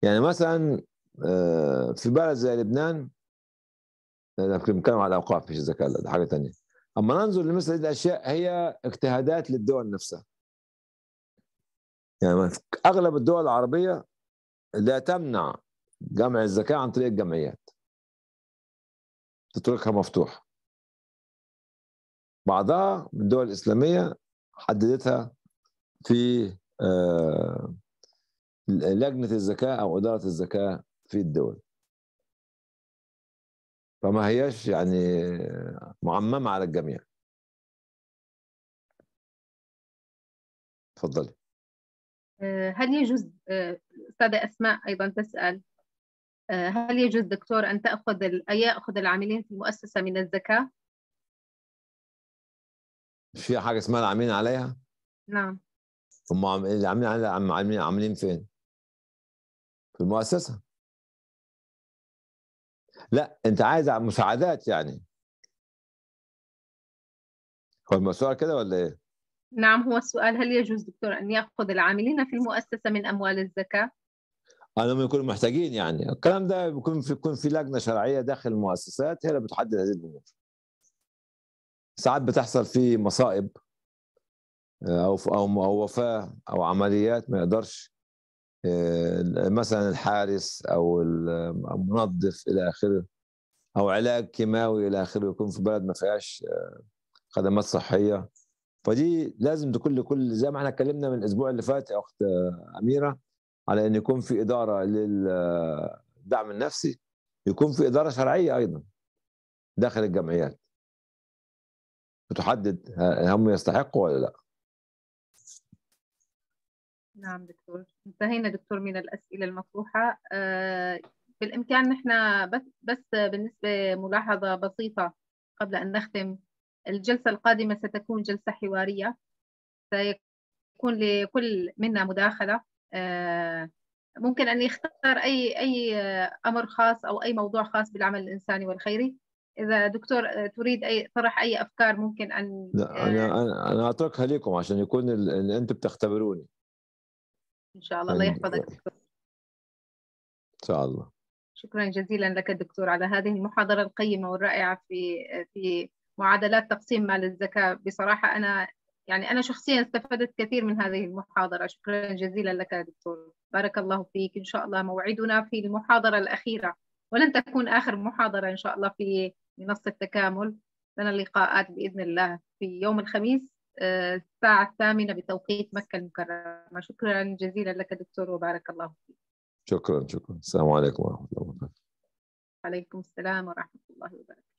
يعني مثلا آه، في بلد زي لبنان انا بتكلم على الاوقاف مش الزكاه ده حاجه ثانيه اما ننظر لمثل هذه الاشياء هي اجتهادات للدول نفسها يعني اغلب الدول العربيه لا تمنع جمع الزكاه عن طريق الجمعيات تتركها مفتوحه بعضها من الدول الاسلاميه حددتها في آه لجنه الزكاه او اداره الزكاه في الدول فما هياش يعني معممه على الجميع تفضلي آه، هل يجوز آه، استاذه اسماء ايضا تسال آه، هل يجوز دكتور ان تاخذ ان ياخذ العاملين في المؤسسه من الزكاه؟ في حاجه اسمها العاملين عليها؟ نعم هم العاملين عليها عاملين فين؟ في المؤسسه لا انت عايز مساعدات يعني هو المسؤول كده ولا ايه نعم هو السؤال هل يجوز دكتور ان ياخذ العاملين في المؤسسه من اموال الزكاه انهم يكونوا محتاجين يعني الكلام ده بيكون في يكون في لجنه شرعيه داخل المؤسسات هي اللي بتحدد هذه الامور ساعات بتحصل في مصائب آه، او او او وفاه او عمليات ما يقدرش آه، مثلا الحارس او المنظف الى اخره او علاج كيماوي الى اخره يكون في بلد ما فيهاش آه، خدمات صحيه فدي لازم تكون لكل زي ما احنا اتكلمنا من الاسبوع اللي فات يا اخت آه، اميره على ان يكون في اداره للدعم النفسي يكون في اداره شرعيه ايضا داخل الجمعيات بتحدد هم يستحقوا ولا لا نعم دكتور انتهينا دكتور من الأسئلة المطروحة آه، بالإمكان نحن بس, بس بالنسبة ملاحظة بسيطة قبل أن نختم الجلسة القادمة ستكون جلسة حوارية سيكون لكل منا مداخلة آه، ممكن أن يختار أي أي أمر خاص أو أي موضوع خاص بالعمل الإنساني والخيري إذا دكتور تريد أي طرح أي أفكار ممكن أن لا أنا أنا أتركها لكم عشان يكون أنتم بتختبروني ان شاء الله الله طيب، يحفظك دكتور ان شاء الله شكرا جزيلا لك دكتور على هذه المحاضره القيمه والرائعه في في معادلات تقسيم مال الزكاه بصراحه انا يعني انا شخصيا استفدت كثير من هذه المحاضره شكرا جزيلا لك دكتور بارك الله فيك ان شاء الله موعدنا في المحاضره الاخيره ولن تكون اخر محاضره ان شاء الله في منصه التكامل لنا لقاءات باذن الله في يوم الخميس الساعة الثامنة بتوقيت مكة المكرمة شكرا جزيلا لك دكتور وبارك الله فيك شكرا شكرا السلام عليكم ورحمة الله وبركاته عليكم السلام ورحمة الله وبركاته